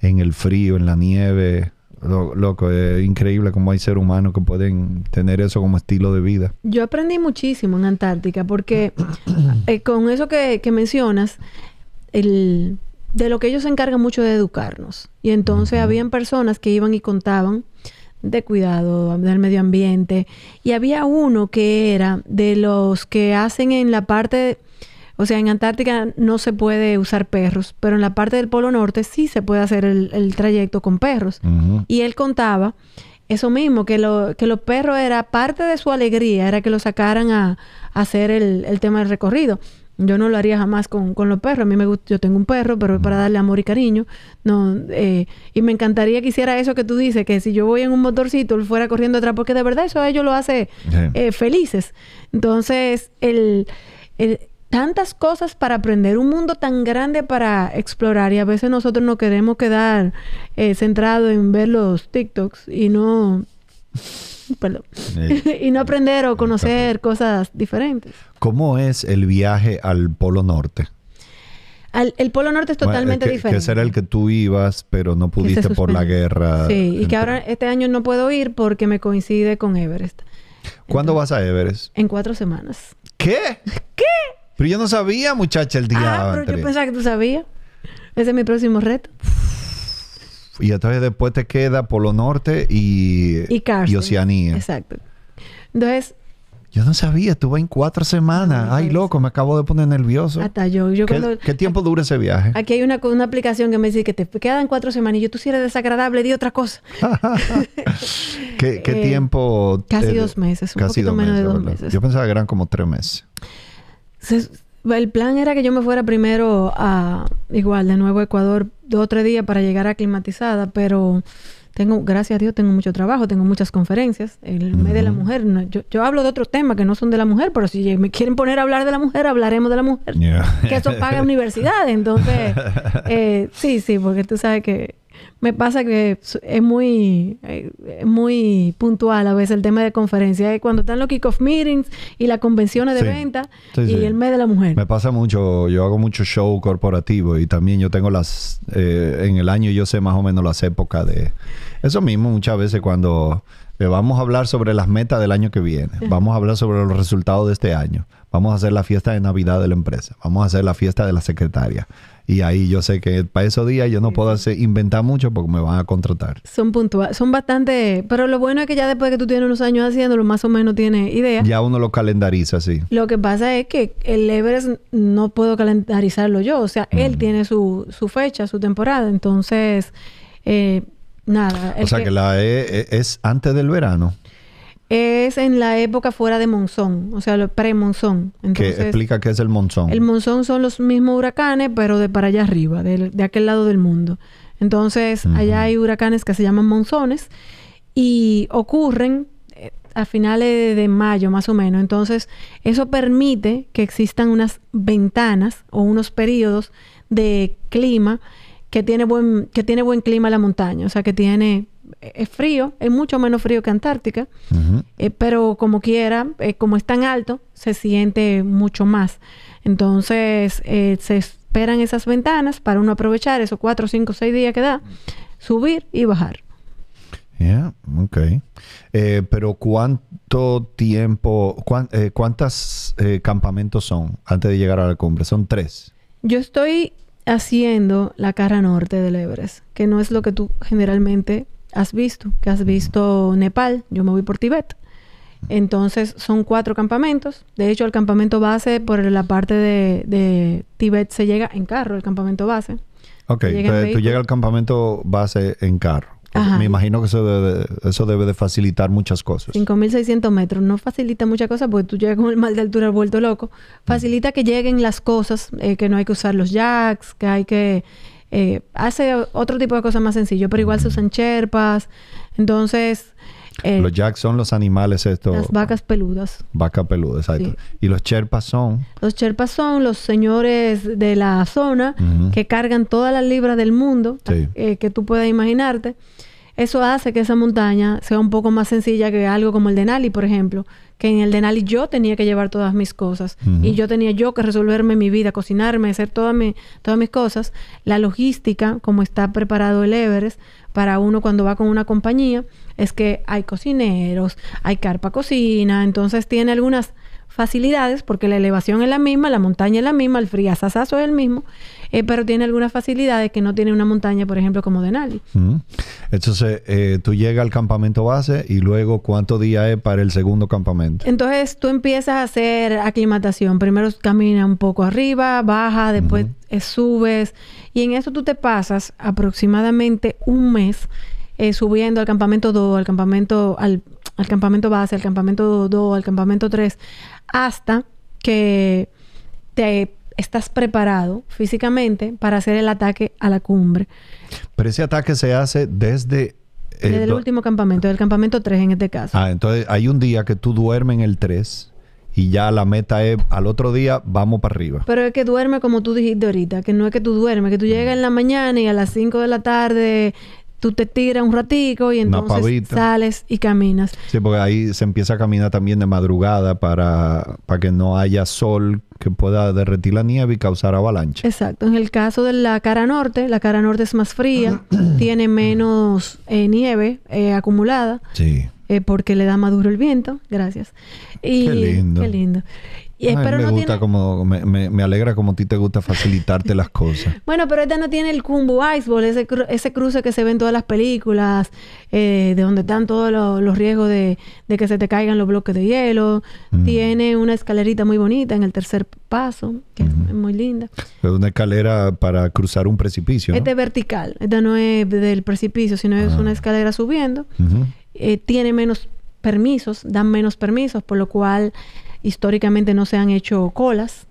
en el frío, en la nieve. Lo, loco, es increíble cómo hay seres humanos que pueden tener eso como estilo de vida. Yo aprendí muchísimo en Antártica porque eh, con eso que, mencionas, el, de lo que ellos se encargan mucho de educarnos. Y entonces habían personas que iban y contaban de cuidado del medio ambiente. Y había uno que era de los que hacen en la parte o sea, en Antártica no se puede usar perros, pero en la parte del Polo Norte sí se puede hacer el, trayecto con perros. Y él contaba eso mismo, que, lo, que los perros era parte de su alegría, era que lo sacaran a, hacer el, tema del recorrido. Yo no lo haría jamás con, los perros. A mí me gusta, yo tengo un perro, pero para darle amor y cariño. No, eh, y me encantaría que hiciera eso que tú dices, que si yo voy en un motorcito, él fuera corriendo atrás, porque de verdad eso a ellos lo hace eh, felices. Entonces, el tantas cosas para aprender, un mundo tan grande para explorar y a veces nosotros no queremos quedar eh, centrado en ver los TikToks y no... Eh, y no aprender o eh, conocer cosas diferentes. ¿Cómo es el viaje al Polo Norte? el Polo Norte es totalmente diferente. Que será el que tú ibas, pero no pudiste por la guerra. Sí, y que ahora este año no puedo ir porque me coincide con Everest. ¿Cuándo vas a Everest? En cuatro semanas. ¿Qué? ¿Qué? Pero yo no sabía, muchacha, el día Ah, pero yo pensaba que tú sabías. Ese es mi próximo reto. Y entonces después te queda Polo Norte y, Oceanía. Exacto. Entonces, Yo no sabía, estuve en cuatro semanas. Ay, loco, me acabo de poner nervioso. hasta yo. ¿Qué, tiempo dura ese viaje? Aquí hay una, aplicación que me dice que te quedan cuatro semanas y yo, tú si eres desagradable, di otra cosa. ¿Qué, eh, tiempo? casi dos meses, Casi dos meses. Yo pensaba que eran como tres meses el plan era que yo me fuera primero a, igual, de nuevo Ecuador, dos o tres días para llegar aclimatizada, pero tengo, gracias a Dios, tengo mucho trabajo, tengo muchas conferencias, el mes de la mujer. yo, hablo de otros temas que no son de la mujer, pero si me quieren poner a hablar de la mujer, hablaremos de la mujer. Que eso paga universidades. Entonces, eh, sí, sí, porque tú sabes que me pasa que es muy, eh, muy puntual a veces el tema de conferencias. Cuando están los kick meetings y las convenciones de venta y el mes de la mujer. Me pasa mucho. Yo hago mucho show corporativo y también yo tengo las... Eh, en el año yo sé más o menos las épocas de... Eso mismo muchas veces cuando... le eh, vamos a hablar sobre las metas del año que viene. Vamos a hablar sobre los resultados de este año. Vamos a hacer la fiesta de Navidad de la empresa. Vamos a hacer la fiesta de la secretaria y ahí yo sé que para esos días yo no puedo hacer, inventar mucho porque me van a contratar. Son puntuales, son bastante, pero lo bueno es que ya después de que tú tienes unos años haciéndolo, más o menos tienes idea. Ya uno lo calendariza, sí. Lo que pasa es que el Everest no puedo calendarizarlo yo, o sea, él tiene su, fecha, su temporada, entonces... Eh, nada. O sea que, la e, e, es antes del verano es en la época fuera de monzón, o sea, pre-monzón. Que explica qué es el monzón. El monzón son los mismos huracanes, pero de para allá arriba, de, aquel lado del mundo. Entonces, allá hay huracanes que se llaman monzones y ocurren eh, a finales de mayo más o menos. Entonces, eso permite que existan unas ventanas o unos periodos de clima que tiene buen, que tiene buen clima la montaña, o sea, que tiene es frío, es mucho menos frío que Antártica, eh, pero como quiera, eh, como es tan alto, se siente mucho más. Entonces, eh, se esperan esas ventanas para uno aprovechar esos cuatro, cinco, seis días que da, subir y bajar. Ya, ok. pero ¿cuánto tiempo, cuántos campamentos son antes de llegar a la cumbre? Son tres. Yo estoy haciendo la cara norte del Everest, que no es lo que tú generalmente has visto, que has visto Nepal, yo me voy por Tibet. Entonces son cuatro campamentos. De hecho, el campamento base por la parte de, Tibet se llega en carro, el campamento base. Ok, tú llegas al campamento base en carro. Me imagino que eso debe, de, facilitar muchas cosas. 5.600 metros. No facilita muchas cosas porque tú llegas con el mal de altura vuelto loco. Facilita que lleguen las cosas, eh, que no hay que usar los jacks, que hay que eh, hace otro tipo de cosas más sencillo, pero igual se usan cherpas. Entonces. Eh, los jacks son los animales estos. Las vacas peludas. Vaca peludas. exacto. Y los cherpas son. Los cherpas son los señores de la zona que cargan todas las libras del mundo eh, que tú puedas imaginarte. Eso hace que esa montaña sea un poco más sencilla que algo como el Denali, por ejemplo, que en el Denali yo tenía que llevar todas mis cosas y yo tenía yo que resolverme mi vida, cocinarme, hacer todas mis cosas. La logística, como está preparado el Everest, para uno cuando va con una compañía, es que hay cocineros, hay carpa cocina, entonces tiene algunas facilidades porque la elevación es la misma, la montaña es la misma, el friazazazo es el mismo, eh, pero tiene algunas facilidades que no tiene una montaña, por ejemplo, como Denali. Entonces, eh, tú llegas al campamento base y luego, cuánto día es para el segundo campamento? Entonces, tú empiezas a hacer aclimatación. Primero camina un poco arriba, baja, después eh, subes y en eso tú te pasas aproximadamente un mes eh, subiendo al campamento 2, al campamento, al, campamento base, al campamento 2, al campamento 3, hasta que te estás preparado físicamente para hacer el ataque a la cumbre. Pero ese ataque se hace desde... Eh, desde el último campamento, del campamento 3 en este caso. Ah, entonces hay un día que tú duermes en el 3 y ya la meta es al otro día vamos para arriba. Pero es que duerme como tú dijiste ahorita, que no es que tú duermes, que tú llegas en la mañana y a las 5 de la tarde te tira un ratico y entonces sales y caminas. Sí, porque ahí se empieza a caminar también de madrugada para, para que no haya sol que pueda derretir la nieve y causar avalancha. Exacto. En el caso de la cara norte, la cara norte es más fría, tiene menos eh, nieve eh, acumulada. Sí. Eh, porque le da maduro el viento, gracias. qué lindo. Qué lindo me gusta como, me, alegra como a ti te gusta facilitarte las cosas. Bueno, pero esta no tiene el Kumbu Iceball, ese, ese cruce que se ve en todas las películas, eh, de donde están todos los, riesgos de, que se te caigan los bloques de hielo. Mm. Tiene una escalerita muy bonita en el tercer paso, que es muy linda. Es una escalera para cruzar un precipicio. ¿no? Este es vertical, esta no es del precipicio, sino es ah. una escalera subiendo. Eh, tiene menos permisos, dan menos permisos, por lo cual históricamente no se han hecho colas,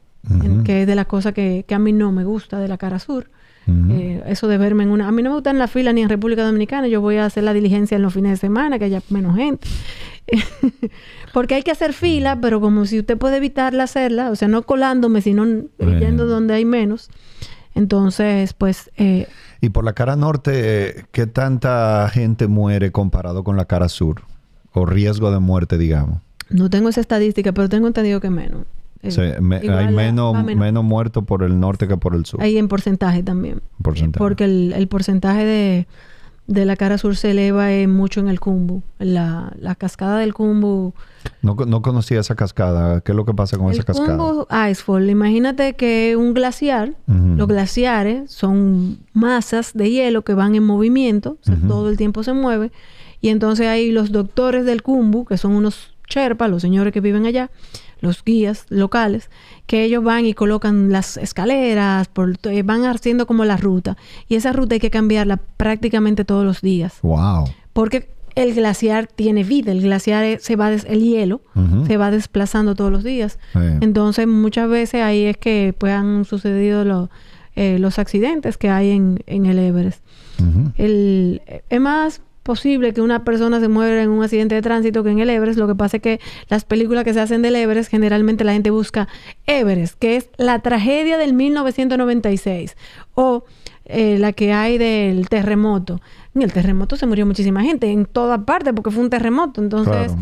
que es de las cosas que, a mí no me gusta de la cara sur. Eh, eso de verme en una... A mí no me gusta en la fila ni en República Dominicana, yo voy a hacer la diligencia en los fines de semana, que haya menos gente. Porque hay que hacer fila, pero como si usted puede evitarla hacerla, o sea, no colándome, sino yendo donde hay menos. Entonces, pues... Eh, y por la cara norte, eh, ¿qué tanta gente muere comparado con la cara sur? O riesgo de muerte, digamos. No tengo esa estadística, pero tengo entendido que menos. Eh, hay menos, menos. muertos por el norte que por el sur. Hay en porcentaje también. Porcentaje. Porque el, porcentaje de, de, la cara sur se eleva eh, mucho en el Cumbu. La, cascada del Cumbu. No, no, conocía esa cascada. ¿Qué es lo que pasa con esa cascada? Cumbu Icefall. Imagínate que un glaciar, los glaciares son masas de hielo que van en movimiento, o sea, todo el tiempo se mueve. Y entonces hay los doctores del Cumbu, que son unos Sherpa, los señores que viven allá, los guías locales, que ellos van y colocan las escaleras, eh, van haciendo como la ruta. Y esa ruta hay que cambiarla prácticamente todos los días. ¡Wow! Porque el glaciar tiene vida, el glaciar eh, se va, el hielo se va desplazando todos los días. Entonces, muchas veces ahí es que pues, han sucedido eh, los, accidentes que hay en, el Everest. el, es más, posible que una persona se muera en un accidente de tránsito que en el Everest. Lo que pasa es que las películas que se hacen del Everest, generalmente la gente busca Everest, que es la tragedia del 1996, o eh, la que hay del terremoto. En el terremoto se murió muchísima gente, en toda parte, porque fue un terremoto. Entonces.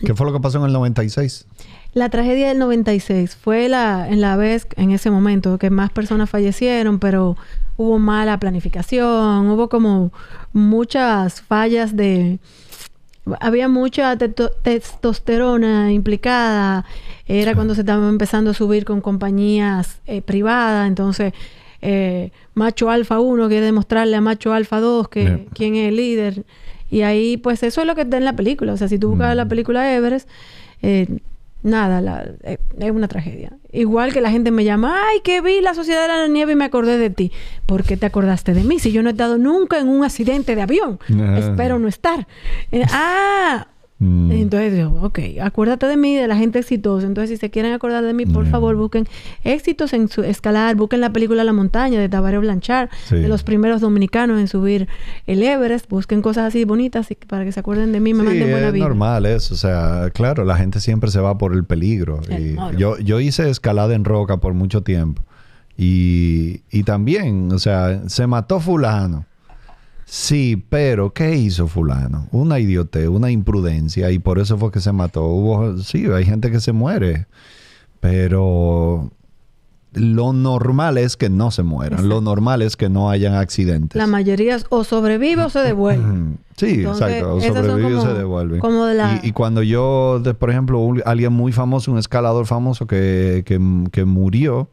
¿Qué fue lo que pasó en el 96? La tragedia del 96 fue la, en la vez, en ese momento, que más personas fallecieron, pero hubo mala planificación, hubo como muchas fallas de... Había mucha testosterona implicada, era cuando se estaba empezando a subir con compañías eh, privadas, entonces eh, macho alfa 1 quiere demostrarle a macho alfa 2 que quién es el líder. Y ahí, pues eso es lo que está en la película. O sea, si tú buscas la mm. película Everest, eh, nada, la, eh, es una tragedia. Igual que la gente me llama, ay, que vi la Sociedad de la Nieve y me acordé de ti. ¿Por qué te acordaste de mí? Si yo no he estado nunca en un accidente de avión. Espero no estar. Eh, ah, Mm. Entonces ok, acuérdate de mí, de la gente exitosa. Entonces, si se quieren acordar de mí, por mm. favor, busquen éxitos en su escalar, busquen la película La Montaña de Tabaré Blanchard, de los primeros dominicanos en subir el Everest. Busquen cosas así bonitas para que se acuerden de mí, me manden buena es normal eso. O sea, claro, la gente siempre se va por el peligro. y yo, hice escalada en roca por mucho tiempo. Y, y también, o sea, se mató fulano. Sí, pero ¿qué hizo fulano? Una idiotez, una imprudencia, y por eso fue que se mató. Hubo, sí, hay gente que se muere, pero lo normal es que no se mueran, lo normal es que no hayan accidentes. La mayoría o sobrevive o se devuelve. Sí, exacto, o sobrevive o se devuelve. y, cuando yo, por ejemplo, alguien muy famoso, un escalador famoso que, que murió,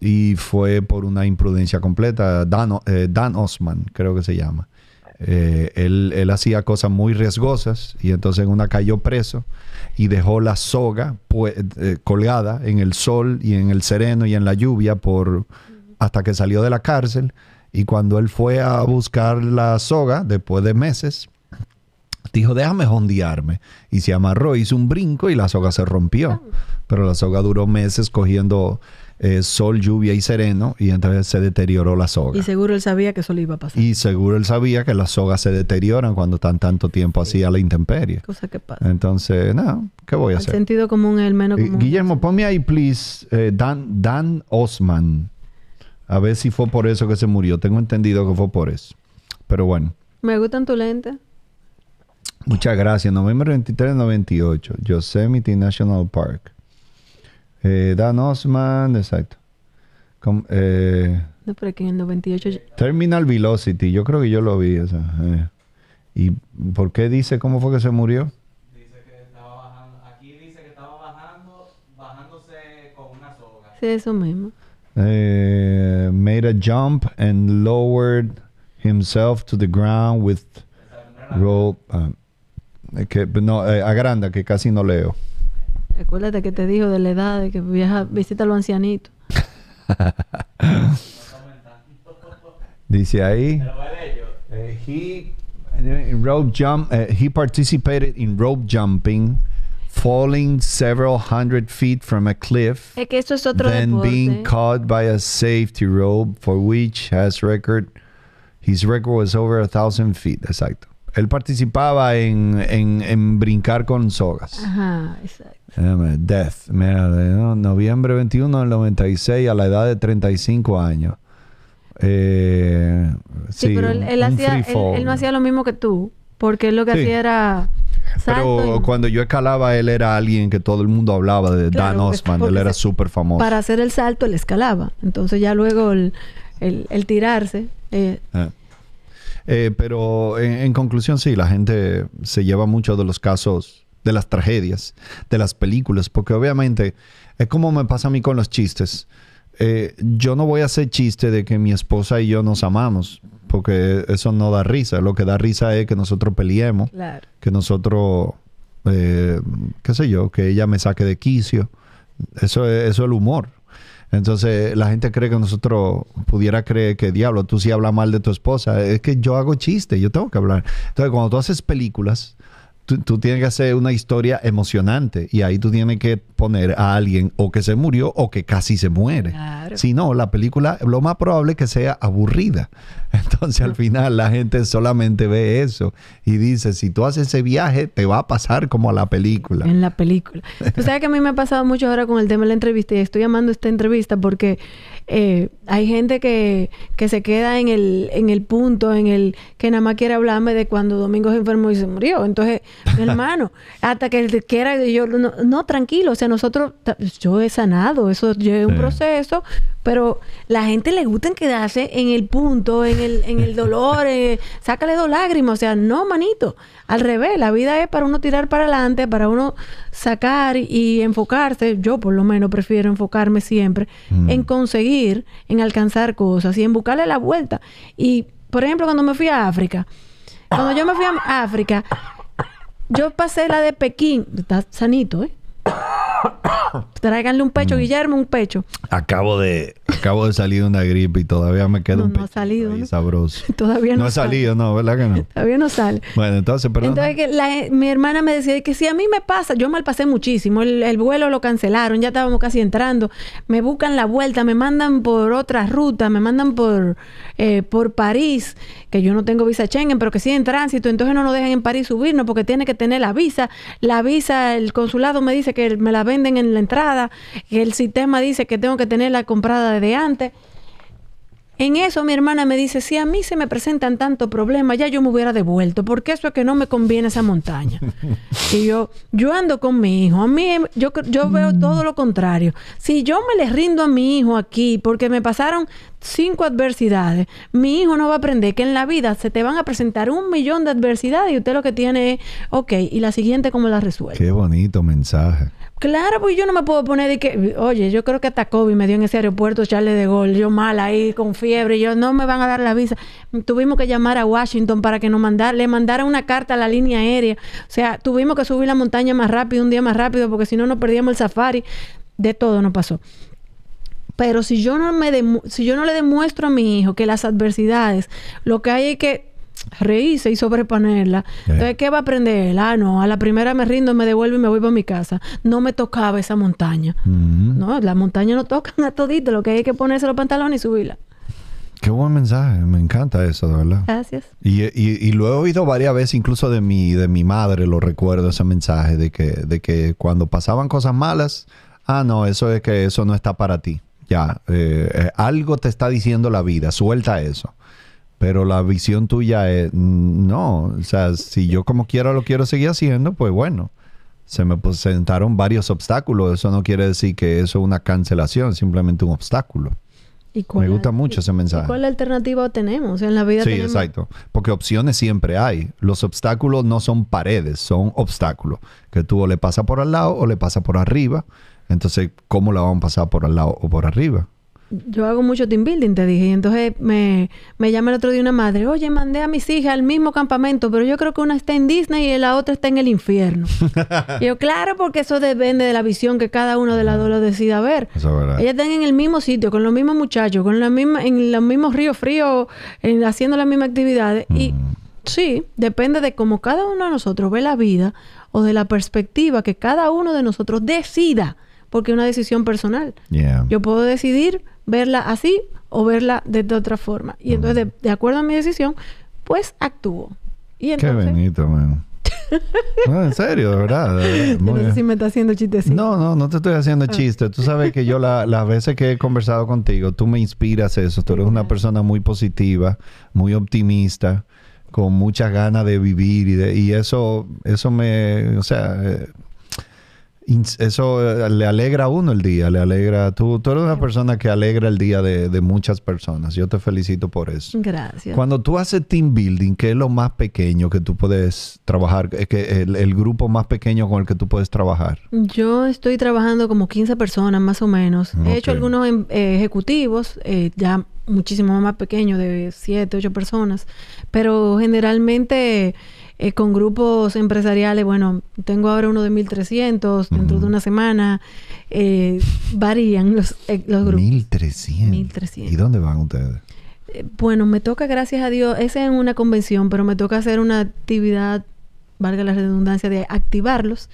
y fue por una imprudencia completa. Dan, eh, Dan Osman, creo que se llama. Eh, él, hacía cosas muy riesgosas y entonces una cayó preso y dejó la soga pues, eh, colgada en el sol y en el sereno y en la lluvia por hasta que salió de la cárcel y cuando él fue a buscar la soga después de meses dijo déjame jondearme y se amarró hizo un brinco y la soga se rompió ah. pero la soga duró meses cogiendo eh, sol, lluvia y sereno, y entonces se deterioró la soga. Y seguro él sabía que eso le iba a pasar. Y seguro él sabía que las sogas se deterioran cuando están tanto tiempo así a la intemperie. Cosa que pasa. Entonces, nada, ¿qué voy a el hacer? sentido común es el menos eh, Guillermo, ponme ahí, please, eh, Dan, Dan Osman. A ver si fue por eso que se murió. Tengo entendido que fue por eso. Pero bueno, Me gustan tus lentes. muchas gracias. Noviembre 23 de 98, Yosemite National Park. Eh, Dan Osman, exacto. Eh, no, en el Terminal Velocity, yo creo que yo lo vi. Eh. ¿Y por qué dice cómo fue que se murió? Dice que estaba bajando, aquí dice que estaba bajando, bajándose con una soga. Sí, eso mismo. Eh, made a jump and lowered himself to the ground with rope. Ah, que, no, eh, agranda, que casi no leo. Acuérdate que te dijo de la edad, que viaja, visita a los ancianitos. Dice ahí. Eh, eh, he, participated in rope jumping, falling several hundred feet from a cliff, then being caught by a safety rope, for which has record, his record was over a thousand feet. Exacto él participaba en, en, en brincar con sogas. Ajá, exacto. Death, mira, noviembre 21 del 96 a la edad de 35 años. Eh, sí, pero él, hacía, él, no hacía lo mismo que tú, porque él lo que hacía era... Pero cuando yo escalaba, él era alguien que todo el mundo hablaba de Dan Osman, él era súper famoso. Para hacer el salto, él escalaba. Entonces ya luego el, el, el tirarse... Eh, ah. Eh, pero en, conclusión, sí, la gente se lleva mucho de los casos, de las tragedias, de las películas, porque obviamente es como me pasa a mí con los chistes. Eh, yo no voy a hacer chiste de que mi esposa y yo nos amamos, porque eso no da risa. Lo que da risa es que nosotros peleemos, que nosotros, eh, qué sé yo, que ella me saque de quicio. Eso eso es el humor. Entonces la gente cree que nosotros pudiera creer que, diablo, tú sí hablas mal de tu esposa. Es que yo hago chiste, yo tengo que hablar. Entonces cuando tú haces películas, tú, tienes que hacer una historia emocionante y ahí tú tienes que poner a alguien o que se murió o que casi se muere. Si no, la película lo más probable es que sea aburrida. Entonces al final la gente solamente ve eso y dice, si tú haces ese viaje, te va a pasar como a la película. En la película. o sabes que a mí me ha pasado mucho ahora con el tema de la entrevista y estoy amando esta entrevista porque eh, hay gente que, se queda en el, en el punto, en el que nada más quiere hablarme de cuando Domingo se enfermó y se murió. Entonces, hermano, hasta que él quiera, yo, no, tranquilo, o sea, nosotros, yo he sanado, eso yo un proceso, pero la gente le gusta quedarse en el punto, en el, en el dolor, eh, sácale dos lágrimas, o sea, no, manito, al revés, la vida es para uno tirar para adelante, para uno sacar y enfocarse, yo por lo menos prefiero enfocarme siempre mm. en conseguir en alcanzar cosas y en buscarle la vuelta. Y, por ejemplo, cuando me fui a África, cuando yo me fui a África, yo pasé la de Pekín, está sanito, ¿eh? Tráiganle un pecho, mm. Guillermo, un pecho. Acabo de, acabo de salir de una gripe y todavía me queda un pecho. No ha salido. Sabroso. todavía no. ha salido, no, ¿verdad que no? todavía no sale. Bueno, entonces, perdón. Entonces, que mi hermana me decía que si a mí me pasa, yo mal pasé muchísimo. El, vuelo lo cancelaron, ya estábamos casi entrando. Me buscan la vuelta, me mandan por otra ruta, me mandan por, eh, por París, que yo no tengo visa Schengen, pero que sí en tránsito. Entonces no nos dejan en París subirnos porque tiene que tener la visa. La visa, el consulado me dice que me la venden en la entrada, que el sistema dice que tengo que tener la comprada desde antes. En eso mi hermana me dice, si a mí se me presentan tantos problemas, ya yo me hubiera devuelto, porque eso es que no me conviene esa montaña. y yo, yo ando con mi hijo, a mí yo, yo veo mm. todo lo contrario. Si yo me les rindo a mi hijo aquí, porque me pasaron cinco adversidades, mi hijo no va a aprender que en la vida se te van a presentar un millón de adversidades y usted lo que tiene es, ok, y la siguiente cómo la resuelve. Qué bonito mensaje. Claro, pues yo no me puedo poner de que, oye, yo creo que hasta COVID me dio en ese aeropuerto Charles de gol. yo mal ahí con fiebre, yo no me van a dar la visa. Tuvimos que llamar a Washington para que nos mandara, le mandara una carta a la línea aérea. O sea, tuvimos que subir la montaña más rápido, un día más rápido, porque si no nos perdíamos el safari. De todo no pasó. Pero si yo no me si yo no le demuestro a mi hijo que las adversidades, lo que hay que reírse y sobreponerla. Entonces, ¿qué va a aprender él? Ah, no, a la primera me rindo, me devuelvo y me voy para mi casa. No me tocaba esa montaña. Mm. No, las montañas no tocan a todito, lo que hay que ponerse los pantalones y subirla. Qué buen mensaje, me encanta eso, de verdad. Gracias. Y, lo he oído varias veces, incluso de mi, de mi madre, lo recuerdo ese mensaje de que, de que cuando pasaban cosas malas, ah, no, eso es que eso no está para ti. Ya, eh, eh, algo te está diciendo la vida, suelta eso. Pero la visión tuya es, mm, no, o sea, si yo como quiera lo quiero seguir haciendo, pues bueno, se me presentaron varios obstáculos, eso no quiere decir que eso es una cancelación, simplemente un obstáculo. me gusta mucho ese mensaje. ¿Cuál alternativa tenemos en la vida? Sí, exacto. Porque opciones siempre hay. Los obstáculos no son paredes, son obstáculos. Que tú o le pasa por al lado o le pasa por arriba. Entonces, ¿cómo la vamos a pasar por al lado o por arriba? yo hago mucho team building, te dije. Y entonces me, me llama el otro día una madre, oye, mandé a mis hijas al mismo campamento, pero yo creo que una está en Disney y la otra está en el infierno. y yo, claro, porque eso depende de la visión que cada uno de las dos lo decida ver. Eso es verdad. Ellas están en el mismo sitio, con los mismos muchachos, con misma, en los mismos ríos fríos, haciendo las mismas actividades. Y sí, depende de cómo cada uno de nosotros ve la vida o de la perspectiva que cada uno de nosotros decida porque es una decisión personal. Yo puedo decidir verla así o verla de, otra forma. Y entonces, de, acuerdo a mi decisión, pues actúo. Qué bonito, man. en serio, de verdad. no sé si me está haciendo chistecito. No, no, no te estoy haciendo ah. chiste. Tú sabes que yo las veces que he conversado contigo, tú me inspiras eso. Tú eres una persona muy positiva, muy optimista, con muchas ganas de vivir y, de, y eso, eso me, o sea, eh, eso eh, le alegra a uno el día, le alegra. Tú, tú eres una persona que alegra el día de, muchas personas. Yo te felicito por eso. Gracias. Cuando tú haces team building, ¿qué es lo más pequeño que tú puedes trabajar, que el, grupo más pequeño con el que tú puedes trabajar. Yo estoy trabajando como 15 personas más o menos. He hecho algunos em, eh, ejecutivos, eh, ya muchísimo más pequeños, de 7, 8 personas, pero generalmente... Eh, con grupos empresariales. Bueno, tengo ahora uno de 1300, dentro de una semana. Eh, varían los, eh, grupos. 1300. ¿Y dónde van ustedes? Bueno, me toca, gracias a Dios, es es una convención, pero me toca hacer una actividad, valga la redundancia, de activarlos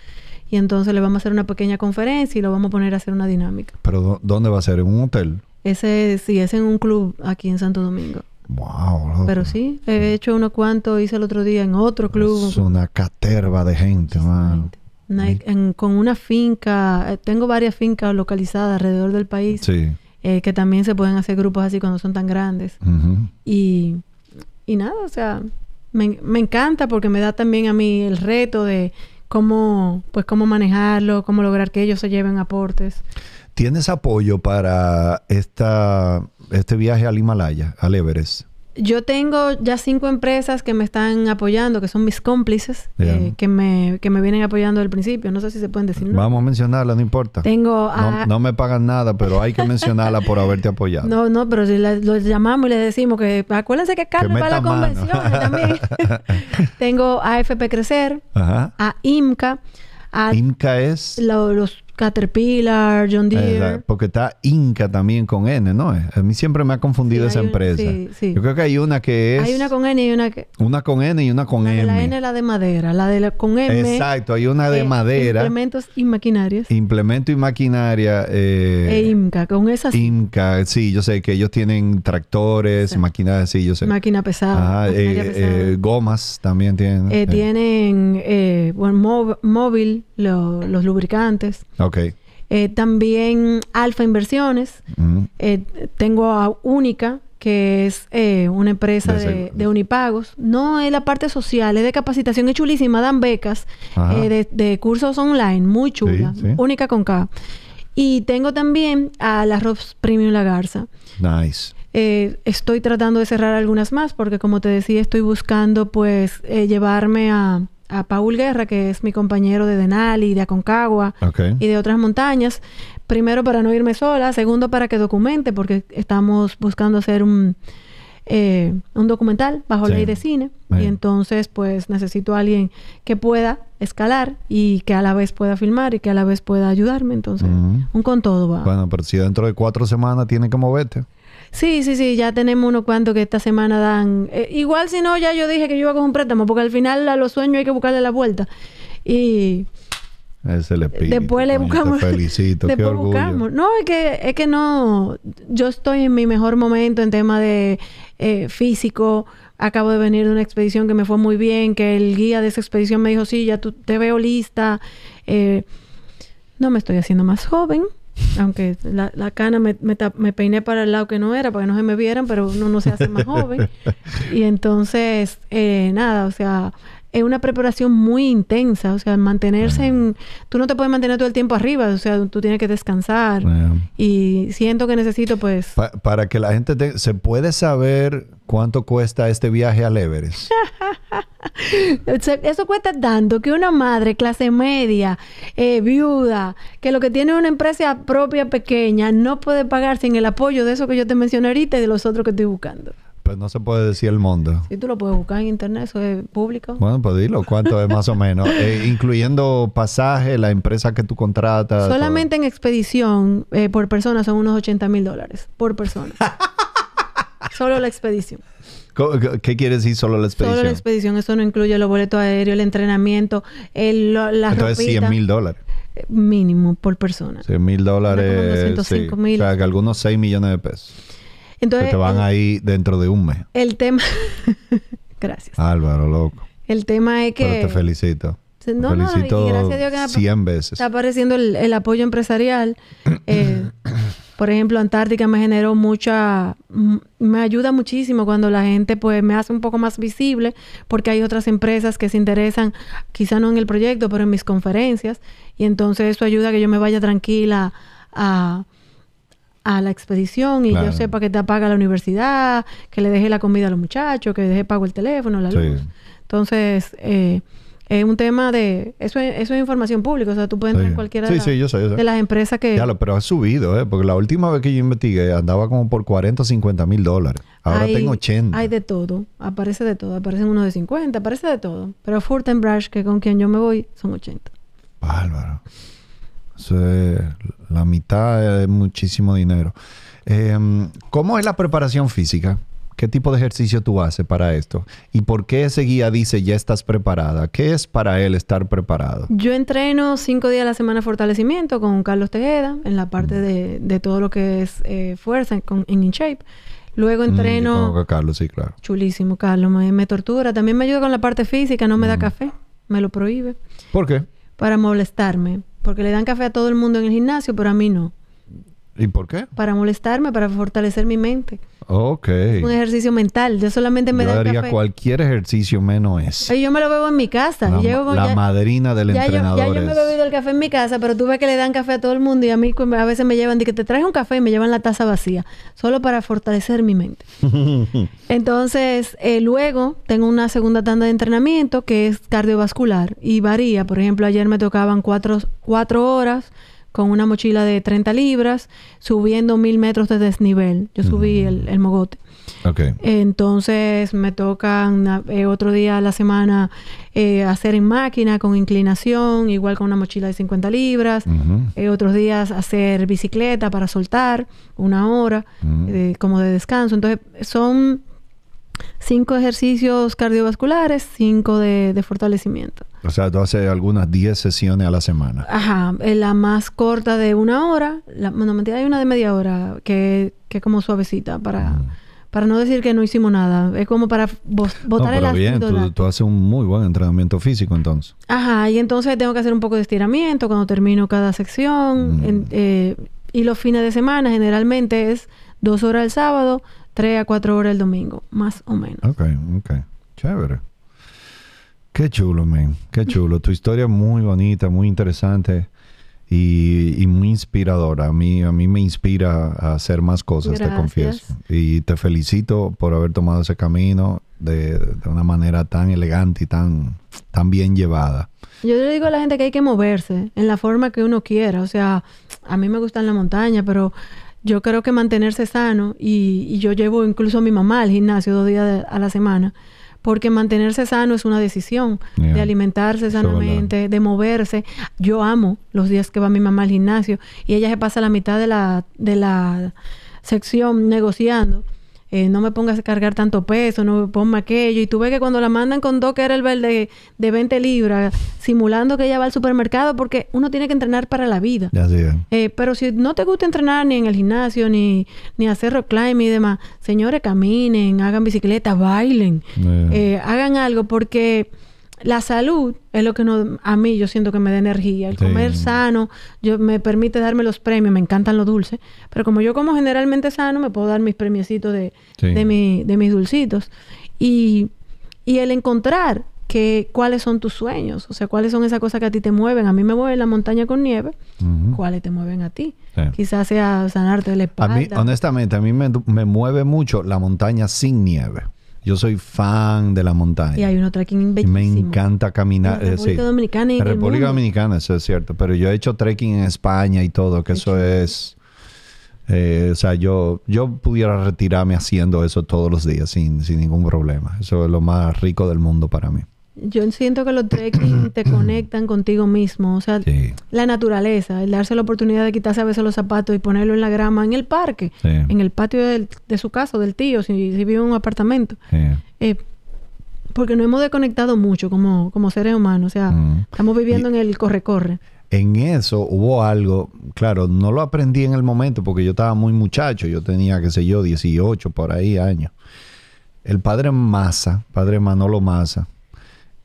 y entonces le vamos a hacer una pequeña conferencia y lo vamos a poner a hacer una dinámica. ¿Pero dónde va a ser? ¿En un hotel? Ese sí, es en un club aquí en Santo Domingo. Wow, Pero sí, he hecho uno cuantos, hice el otro día en otro club. Es una caterva de gente, con una finca, eh, tengo varias fincas localizadas alrededor del país. Sí. Eh, que también se pueden hacer grupos así cuando son tan grandes. y, nada, o sea, me, encanta porque me da también a mí el reto de cómo, pues cómo manejarlo, cómo lograr que ellos se lleven aportes. ¿Tienes apoyo para esta, este viaje al Himalaya, al Everest? Yo tengo ya cinco empresas que me están apoyando, que son mis cómplices, eh, que, me, vienen apoyando desde principio. No sé si se pueden decir. Vamos a mencionarla, no importa. Tengo no, me pagan nada, pero hay que mencionarla por haberte apoyado. No, no, pero si los llamamos y les decimos que acuérdense que Carlos va la convención también. Tengo a AFP Crecer, a IMCA. A IMCA es... los Caterpillar, John eh, Deere. Porque está Inca también con N, ¿no? Eh, a mí siempre me ha confundido esa empresa. Sí, sí. Yo creo que hay una que es... Hay una con N y una que... Una con N y una con la M. la N es la de madera, la de la con M. Exacto, hay una de madera. Implementos y maquinarias. Implemento y maquinaria. Eh, e Inca, con esas... Inca, sí, yo sé que ellos tienen tractores, máquinas, así, yo sé. Máquina pesada. Ajá, gomas también tienen. tienen, bueno, móvil, los lubricantes. Ok. Eh, también Alfa Inversiones. Mm. Eh, tengo a Única, que es eh, una empresa de, unipagos. No es la parte social, es de capacitación. Es chulísima, dan becas de, cursos online, muy chula. Única con K. Y tengo también a la Robs Premium La Garza. Nice. estoy tratando de cerrar algunas más porque, como te decía, estoy buscando pues llevarme a, a Paul Guerra, que es mi compañero de Denali de Aconcagua y de otras montañas. Primero, para no irme sola. Segundo, para que documente, porque estamos buscando hacer un, eh, un documental bajo ley de cine. Y entonces, pues necesito a alguien que pueda escalar y que a la vez pueda filmar y que a la vez pueda ayudarme. Entonces, mm. un con todo va. Bueno, pero si dentro de cuatro semanas tiene que moverte. Sí, sí, sí, ya tenemos unos cuantos que esta semana dan. Eh, igual si no, ya yo dije que yo iba a coger un préstamo, porque al final a los sueños hay que buscarle la vuelta. Y. Es después le buscamos. felicito, después qué buscamos. No, es que, es que no. Yo estoy en mi mejor momento en tema de eh, físico. Acabo de venir de una expedición que me fue muy bien, que el guía de esa expedición me dijo, sí, ya tú, te veo lista. Eh, no me estoy haciendo más joven aunque la, la cana me, peiné para el lado que no era, para que no se me vieran, pero uno no se hace más joven. Y entonces, eh, nada, o sea, es una preparación muy intensa, o sea, mantenerse en... Tú no te puedes mantener todo el tiempo arriba, o sea, tú tienes que descansar. Y siento que necesito pues... para que la gente se puede saber cuánto cuesta este viaje al Everest. Eso cuesta tanto que una madre clase media, eh, viuda, que lo que tiene una empresa propia pequeña, no puede pagar sin el apoyo de eso que yo te mencioné ahorita y de los otros que estoy buscando. Pues no se puede decir el monto. Sí, tú lo puedes buscar en internet, eso es público. Bueno, pues dilo, ¿cuánto es más o menos? Eh, incluyendo pasaje, la empresa que tú contratas. Solamente en expedición eh, por persona son unos 80 mil dólares, por persona. Solo la expedición. ¿Qué quiere decir solo la expedición? Solo la expedición, eso no incluye los boletos aéreos, el entrenamiento, el, lo, Entonces, 100 mil dólares. Eh, mínimo por persona. 100 mil dólares. O sea, que algunos 6 millones de pesos. Entonces, te van ahí dentro de un mes. El tema. gracias. Álvaro, loco. El tema es que. Pero te felicito. No, no, felicito gracias a Dios que 100 veces. Está apareciendo el, apoyo empresarial. Eh, por ejemplo, Antártica me generó mucha, me ayuda muchísimo cuando la gente pues me hace un poco más visible porque hay otras empresas que se interesan, quizá no en el proyecto, pero en mis conferencias y entonces eso ayuda a que yo me vaya tranquila a, a la expedición y yo sepa que te apaga la universidad, que le deje la comida a los muchachos, que le deje pago el teléfono, la luz. Entonces, eh, es un tema de... Eso es, información pública. O sea, tú puedes entrar en cualquiera de, las empresas que... Claro, pero ha subido, ¿eh? Porque la última vez que yo investigué andaba como por 40 o 50 mil dólares. Ahora tengo 80. Hay de todo. Aparece de todo. Aparecen unos de 50, aparece de todo. Pero Furtenbrush que con quien yo me voy, son 80. Bárbaro. Eso es la mitad es muchísimo dinero. Em, ¿Cómo es la preparación física? ¿Qué tipo de ejercicio tú haces para esto? ¿Y por qué ese guía dice ya estás preparada? ¿Qué es para él estar preparado? Yo entreno cinco días a la semana fortalecimiento con Carlos Tejeda en la parte mm. de, todo lo que es eh, fuerza con, en InShape. Luego mm, entreno. con Carlos, sí, claro. Chulísimo, Carlos. Me, tortura. También me ayuda con la parte física. No me da mm. café. Me lo prohíbe. ¿Por qué? Para molestarme. Porque le dan café a todo el mundo en el gimnasio, pero a mí no. ¿Y por qué? Para molestarme, para fortalecer mi mente. Ok. Es un ejercicio mental. Yo solamente me yo da haría cualquier ejercicio menos ese. Yo me lo bebo en mi casa. La, la madrina del entrenador. Yo, ya yo me he bebido el café en mi casa, pero tú ves que le dan café a todo el mundo y a mí pues, a veces me llevan, de que te traes un café y me llevan la taza vacía, solo para fortalecer mi mente. Entonces, eh, luego tengo una segunda tanda de entrenamiento que es cardiovascular y varía. Por ejemplo, ayer me tocaban cuatro horas con una mochila de 30 libras, subiendo mil metros de desnivel. Yo subí el, mogote. Entonces me tocan eh, otro día a la semana eh, hacer en máquina con inclinación, igual con una mochila de 50 libras. Eh, otros días hacer bicicleta para soltar una hora como de descanso. Entonces son Cinco ejercicios cardiovasculares, cinco de, fortalecimiento. O sea, tú haces algunas diez sesiones a la semana. Ajá, eh, la más corta de una hora, la, hay una de media hora que es como suavecita para... para no decir que no hicimos nada. Es como para botar no, pero bien, tú, haces un muy buen entrenamiento físico entonces. Ajá, y entonces tengo que hacer un poco de estiramiento cuando termino cada sección. Eh, y los fines de semana generalmente es dos horas el sábado, 3 a cuatro horas el domingo, más o menos. Ok, ok. Chévere. Qué chulo, man. Qué chulo. tu historia muy bonita, muy interesante y, muy inspiradora. A mí, a mí me inspira a hacer más cosas, te confieso. Y te felicito por haber tomado ese camino de, una manera tan elegante y tan, tan bien llevada. Yo le digo a la gente que hay que moverse en la forma que uno quiera. O sea, a mí me gusta en la montaña, pero yo creo que mantenerse sano, y, yo llevo incluso a mi mamá al gimnasio dos días a la semana, porque mantenerse sano es una decisión de alimentarse sanamente, de moverse. Yo amo los días que va mi mamá al gimnasio y ella se pasa la mitad de la, de la sección negociando eh, no me pongas a cargar tanto peso, no me ponga aquello. Y tú ves que cuando la mandan con dos, que era el verde de 20 libras, simulando que ella va al supermercado, porque uno tiene que entrenar para la vida. Eh, pero si no te gusta entrenar ni en el gimnasio, ni, ni hacer rock climbing y demás, señores, caminen, hagan bicicleta, bailen, eh, hagan algo, porque la salud es lo que no, a mí yo siento que me da energía. El comer sano yo, me permite darme los premios, me encantan los dulces, pero como yo como generalmente sano, me puedo dar mis premiecitos de, mis dulcitos. Y, el encontrar que, cuáles son tus sueños, o sea, cuáles son esas cosas que a ti te mueven. A mí me mueve la montaña con nieve, cuáles te mueven a ti. Quizás sea sanarte la espalda. A mí, honestamente, a mí me, me mueve mucho la montaña sin nieve. Yo soy fan de la montaña. Y hay uno trekking bellísimo. me encanta caminar. Eh, República Dominicana. En República Dominicana, eso es cierto. Pero yo he hecho trekking en España y todo, que eso es... Eh, o sea, yo, yo pudiera retirarme haciendo eso todos los días sin, sin ningún problema. Eso es lo más rico del mundo para mí. Yo siento que los trekking te conectan contigo mismo, o sea, la naturaleza, el darse la oportunidad de quitarse a veces los zapatos y ponerlo en la grama, en el parque, en el patio de su casa, del tío, si, vive en un apartamento. Eh, porque no hemos desconectado mucho como, como seres humanos, o sea, mm. estamos viviendo en el corre-corre. En eso hubo algo, claro, no lo aprendí en el momento porque yo estaba muy muchacho, yo tenía, qué sé yo, 18 por ahí años. El padre Massa, padre Manolo Massa,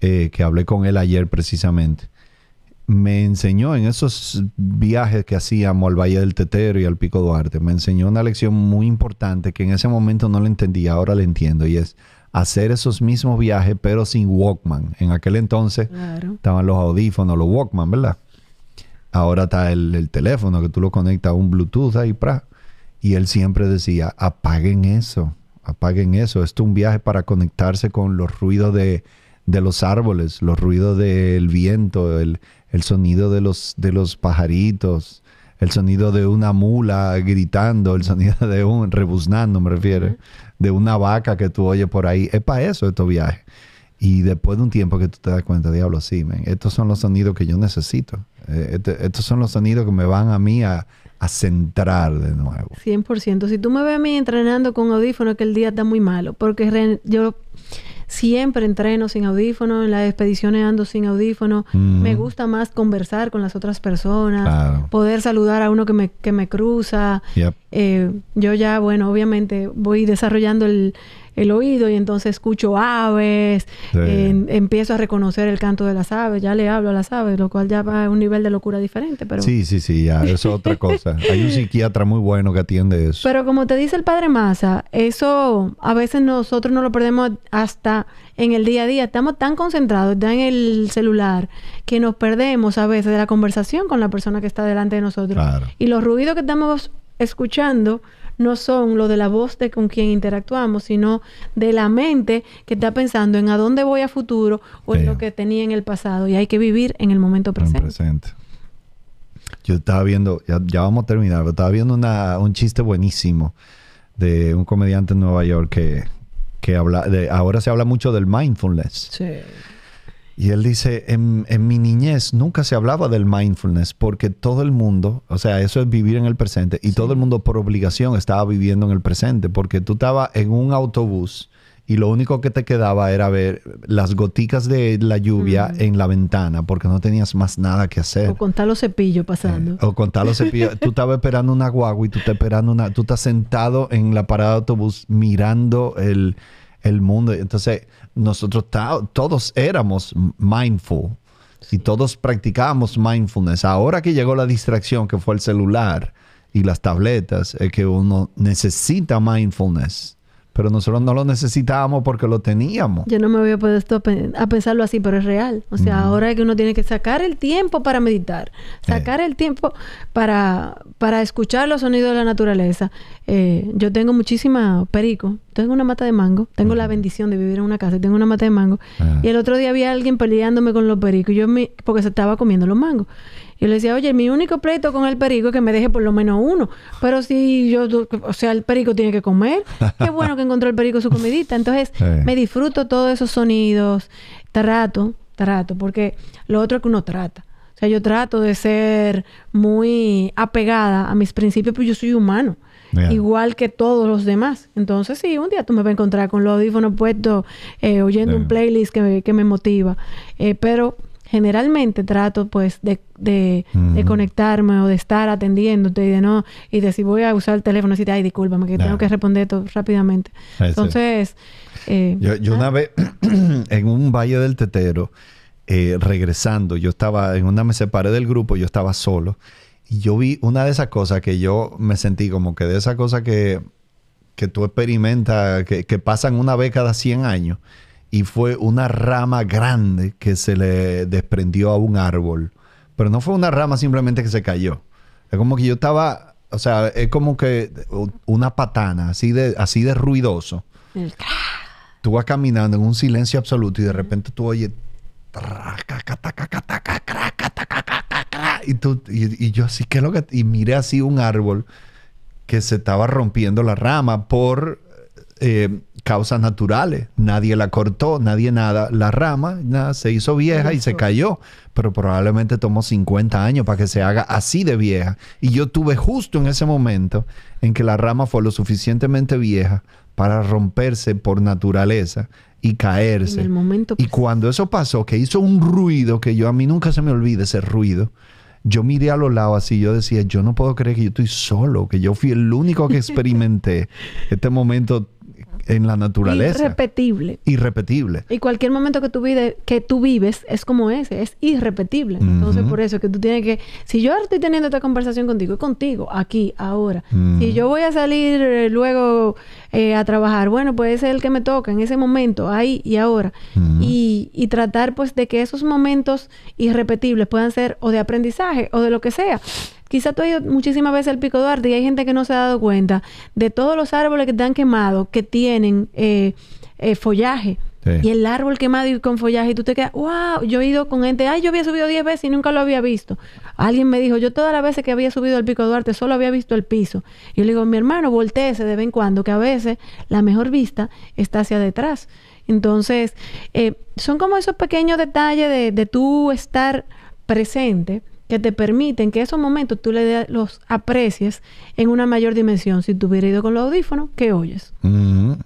eh, que hablé con él ayer precisamente, me enseñó en esos viajes que hacíamos al Valle del Tetero y al Pico Duarte, me enseñó una lección muy importante que en ese momento no la entendía, ahora la entiendo, y es hacer esos mismos viajes pero sin Walkman. En aquel entonces estaban los audífonos, los Walkman, ¿verdad? Ahora está el, teléfono que tú lo conectas a un Bluetooth ahí, pra. Y él siempre decía, apaguen eso, apaguen eso. Esto es un viaje para conectarse con los ruidos de de los árboles, los ruidos del viento, el, sonido de los, de los pajaritos, el sonido de una mula gritando, el sonido de un rebuznando, me refiero, de una vaca que tú oyes por ahí. Es para eso estos viajes. Y después de un tiempo que tú te das cuenta, diablo, sí, estos son los sonidos que yo necesito. Eh, este, estos son los sonidos que me van a mí a, centrar de nuevo. 100%. Si tú me ves a mí entrenando con audífono, que el día está muy malo, porque yo Siempre entreno sin audífono, en las expediciones ando sin audífono. Me gusta más conversar con las otras personas, poder saludar a uno que me, que me cruza. Eh, yo ya, bueno, obviamente voy desarrollando el, el oído y entonces escucho aves, empiezo a reconocer el canto de las aves, ya le hablo a las aves, lo cual ya va a un nivel de locura diferente. Pero... Sí, sí, sí, ya, eso es otra cosa. Hay un psiquiatra muy bueno que atiende eso. Pero como te dice el padre Massa, eso a veces nosotros no lo perdemos hasta en el día a día. Estamos tan concentrados ya en el celular que nos perdemos a veces de la conversación con la persona que está delante de nosotros. Y los ruidos que estamos escuchando no son lo de la voz de con quien interactuamos, sino de la mente que está pensando en a dónde voy a futuro o en lo que tenía en el pasado. Y hay que vivir en el momento presente. Yo estaba viendo, ya, vamos a terminar, pero estaba viendo una, un chiste buenísimo de un comediante en Nueva York que, habla, de, ahora se habla mucho del mindfulness. Sí. Y él dice, en, mi niñez nunca se hablaba del mindfulness porque todo el mundo, o sea, eso es vivir en el presente y todo el mundo por obligación estaba viviendo en el presente porque tú estabas en un autobús y lo único que te quedaba era ver las goticas de la lluvia mm. en la ventana porque no tenías más nada que hacer. O contar los cepillos pasando. Eh, o contar los cepillos. tú estabas esperando una guagua y tú esperando una... Tú estás sentado en la parada de autobús mirando el el mundo. Entonces, nosotros todos éramos mindful y todos practicábamos mindfulness. Ahora que llegó la distracción, que fue el celular y las tabletas, es que uno necesita mindfulness pero nosotros no lo necesitábamos porque lo teníamos. Yo no me había puesto a pensarlo así, pero es real. O sea, ahora es que uno tiene que sacar el tiempo para meditar, eh. sacar el tiempo para, para escuchar los sonidos de la naturaleza. Eh, yo tengo muchísima perico, tengo una mata de mango, tengo la bendición de vivir en una casa y tengo una mata de mango. Ah. Y el otro día había alguien peleándome con los pericos, yo porque se estaba comiendo los mangos. Yo le decía, oye, mi único pleito con el perico es que me deje por lo menos uno. Pero si yo, o sea, el perico tiene que comer. Qué bueno que encontró el perico su comidita. Entonces, me disfruto todos esos sonidos. Trato, trato, porque lo otro es que uno trata. O sea, yo trato de ser muy apegada a mis principios, pues yo soy humano. Igual que todos los demás. Entonces, sí, un día tú me vas a encontrar con los audífonos puestos, eh, oyendo un playlist que me, motiva. Eh, pero generalmente trato pues de, de, conectarme o de estar atendiéndote y de no, y de si voy a usar el teléfono, si te ay, discúlpame, que tengo que responder todo rápidamente. Entonces... Eh, yo, una ah. vez, en un valle del tetero, eh, regresando, yo estaba, en una me separé del grupo, yo estaba solo, y yo vi una de esas cosas que yo me sentí como que de esas cosas que, que tú experimentas, que, que pasan una vez cada 100 años y fue una rama grande que se le desprendió a un árbol. Pero no fue una rama simplemente que se cayó. Es como que yo estaba, o sea, es como que una patana, así de, así de ruidoso. Tú vas caminando en un silencio absoluto y de repente tú oyes... Y, y, yo así, ¿qué lo que...? Y miré así un árbol que se estaba rompiendo la rama por... Eh, causas naturales. Nadie la cortó, nadie nada. La rama se hizo vieja y se cayó, pero probablemente tomó 50 años para que se haga así de vieja. Y yo tuve justo en ese momento en que la rama fue lo suficientemente vieja para romperse por naturaleza y caerse. y pues. cuando eso pasó, que hizo un ruido que yo a mí nunca se me olvida ese ruido yo miré a los lados así, yo decía, yo no puedo creer que yo estoy solo, que yo fui el único que experimenté este momento en la naturaleza. Irrepetible. Irrepetible. Y cualquier momento que tú, vives... que tú vives es como ese, es irrepetible. Entonces, por eso que tú tienes que, si yo estoy teniendo esta conversación contigo, ...y contigo, aquí, ahora. Si yo voy a salir eh, luego eh, a trabajar, bueno, pues es el que me toca en ese momento, ahí y ahora. y, y tratar pues de que esos momentos irrepetibles puedan ser o de aprendizaje o de lo que sea. Quizá tú has ido muchísimas veces al Pico Duarte y hay gente que no se ha dado cuenta de todos los árboles que te han quemado que tienen eh, eh, follaje. Y el árbol quemado y con follaje, y tú te quedas, wow, yo he ido con gente, ay, yo había subido 10 veces y nunca lo había visto. Alguien me dijo, yo todas las veces que había subido al Pico Duarte solo había visto el piso. Y yo le digo, mi hermano, volteese de vez en cuando, que a veces la mejor vista está hacia detrás. Entonces, eh, son como esos pequeños detalles de, de tú estar presente que te permiten que esos momentos tú le los aprecies en una mayor dimensión. Si tuviera ido con los audífonos, ¿qué oyes? Mm-hmm.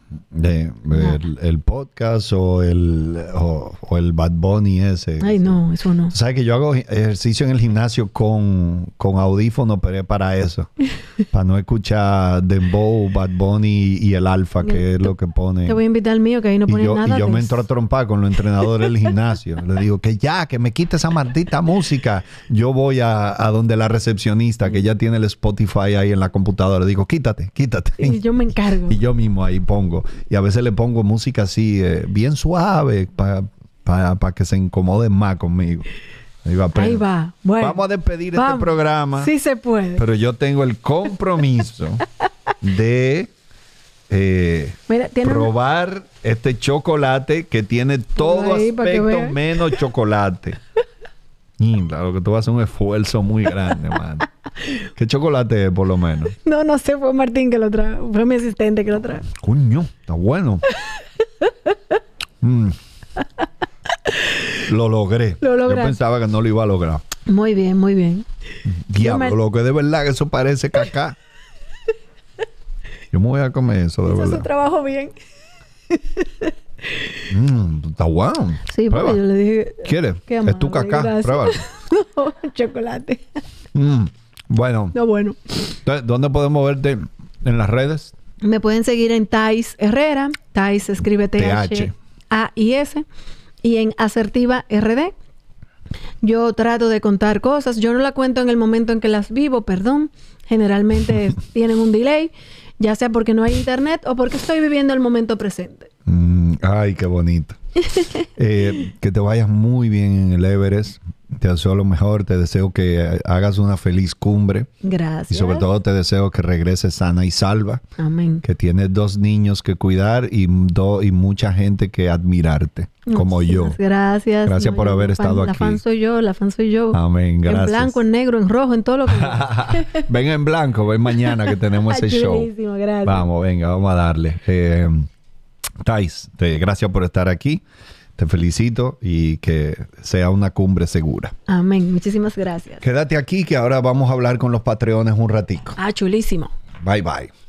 el, podcast o el, o, el Bad Bunny ese. Ay, no, eso no. Sabes que yo hago ejercicio en el gimnasio con, con audífonos, pero es para eso. para no escuchar Bow, Bad Bunny y el Alfa, que es lo que pone. Te voy a invitar al mío, que ahí no pone nada. Y yo me entro a trompar con los entrenadores del gimnasio. Le digo que ya, que me quite esa maldita música. Yo voy a, donde la recepcionista que ya tiene el Spotify ahí en la computadora, digo, quítate, quítate. Y yo me encargo. Y yo mismo ahí pongo. Y a veces le pongo música así, eh, bien suave, para que se incomode más conmigo. Ahí va. Ahí Bueno, vamos a despedir este programa. Sí se puede. Pero yo tengo el compromiso de eh, probar este chocolate que tiene todo aspecto menos chocolate claro que tú vas a hacer un esfuerzo muy grande, man. ¿Qué chocolate es, por lo menos? No, no sé, fue Martín que lo trajo. Fue mi asistente que lo trajo. Coño, está bueno. Mm. Lo logré. Lo Yo pensaba que no lo iba a lograr. Muy bien, muy bien. Diablo, que de verdad que eso parece caca. Yo me voy a comer eso, de Eso verdad. su trabajo bien. Mm, está Sí, Prueba. yo le dije. ¿Quieres? es tu caca Prueba. chocolate. Mm, bueno. No, bueno. ¿Dónde podemos verte? ¿En las redes? Me pueden seguir en Thais Herrera. Thais escribe T-H. A-I-S. Y en Asertiva RD. Yo trato de contar cosas. Yo no la cuento en el momento en que las vivo, perdón. Generalmente tienen un delay, ya sea porque no hay internet o porque estoy viviendo el momento presente. Mm, ay, qué bonito. Eh, que te vayas muy bien en el Everest. Te deseo lo mejor, te deseo que hagas una feliz cumbre. Gracias. Y sobre todo te deseo que regreses sana y salva. Amén. Que tienes dos niños que cuidar y, y mucha gente que admirarte, como yo. Gracias. Gracias por haber estado aquí. La fan soy yo, la fan soy yo. Amén, gracias. En blanco, en negro, en rojo, en todo lo que... ven en blanco, ven mañana que tenemos ese show. Gracias. Vamos, venga, vamos a darle. Eh, Thais, te, gracias por estar aquí. Te felicito y que sea una cumbre segura. Amén. Muchísimas gracias. Quédate aquí que ahora vamos a hablar con los patreones un ratico. Ah, chulísimo. Bye bye.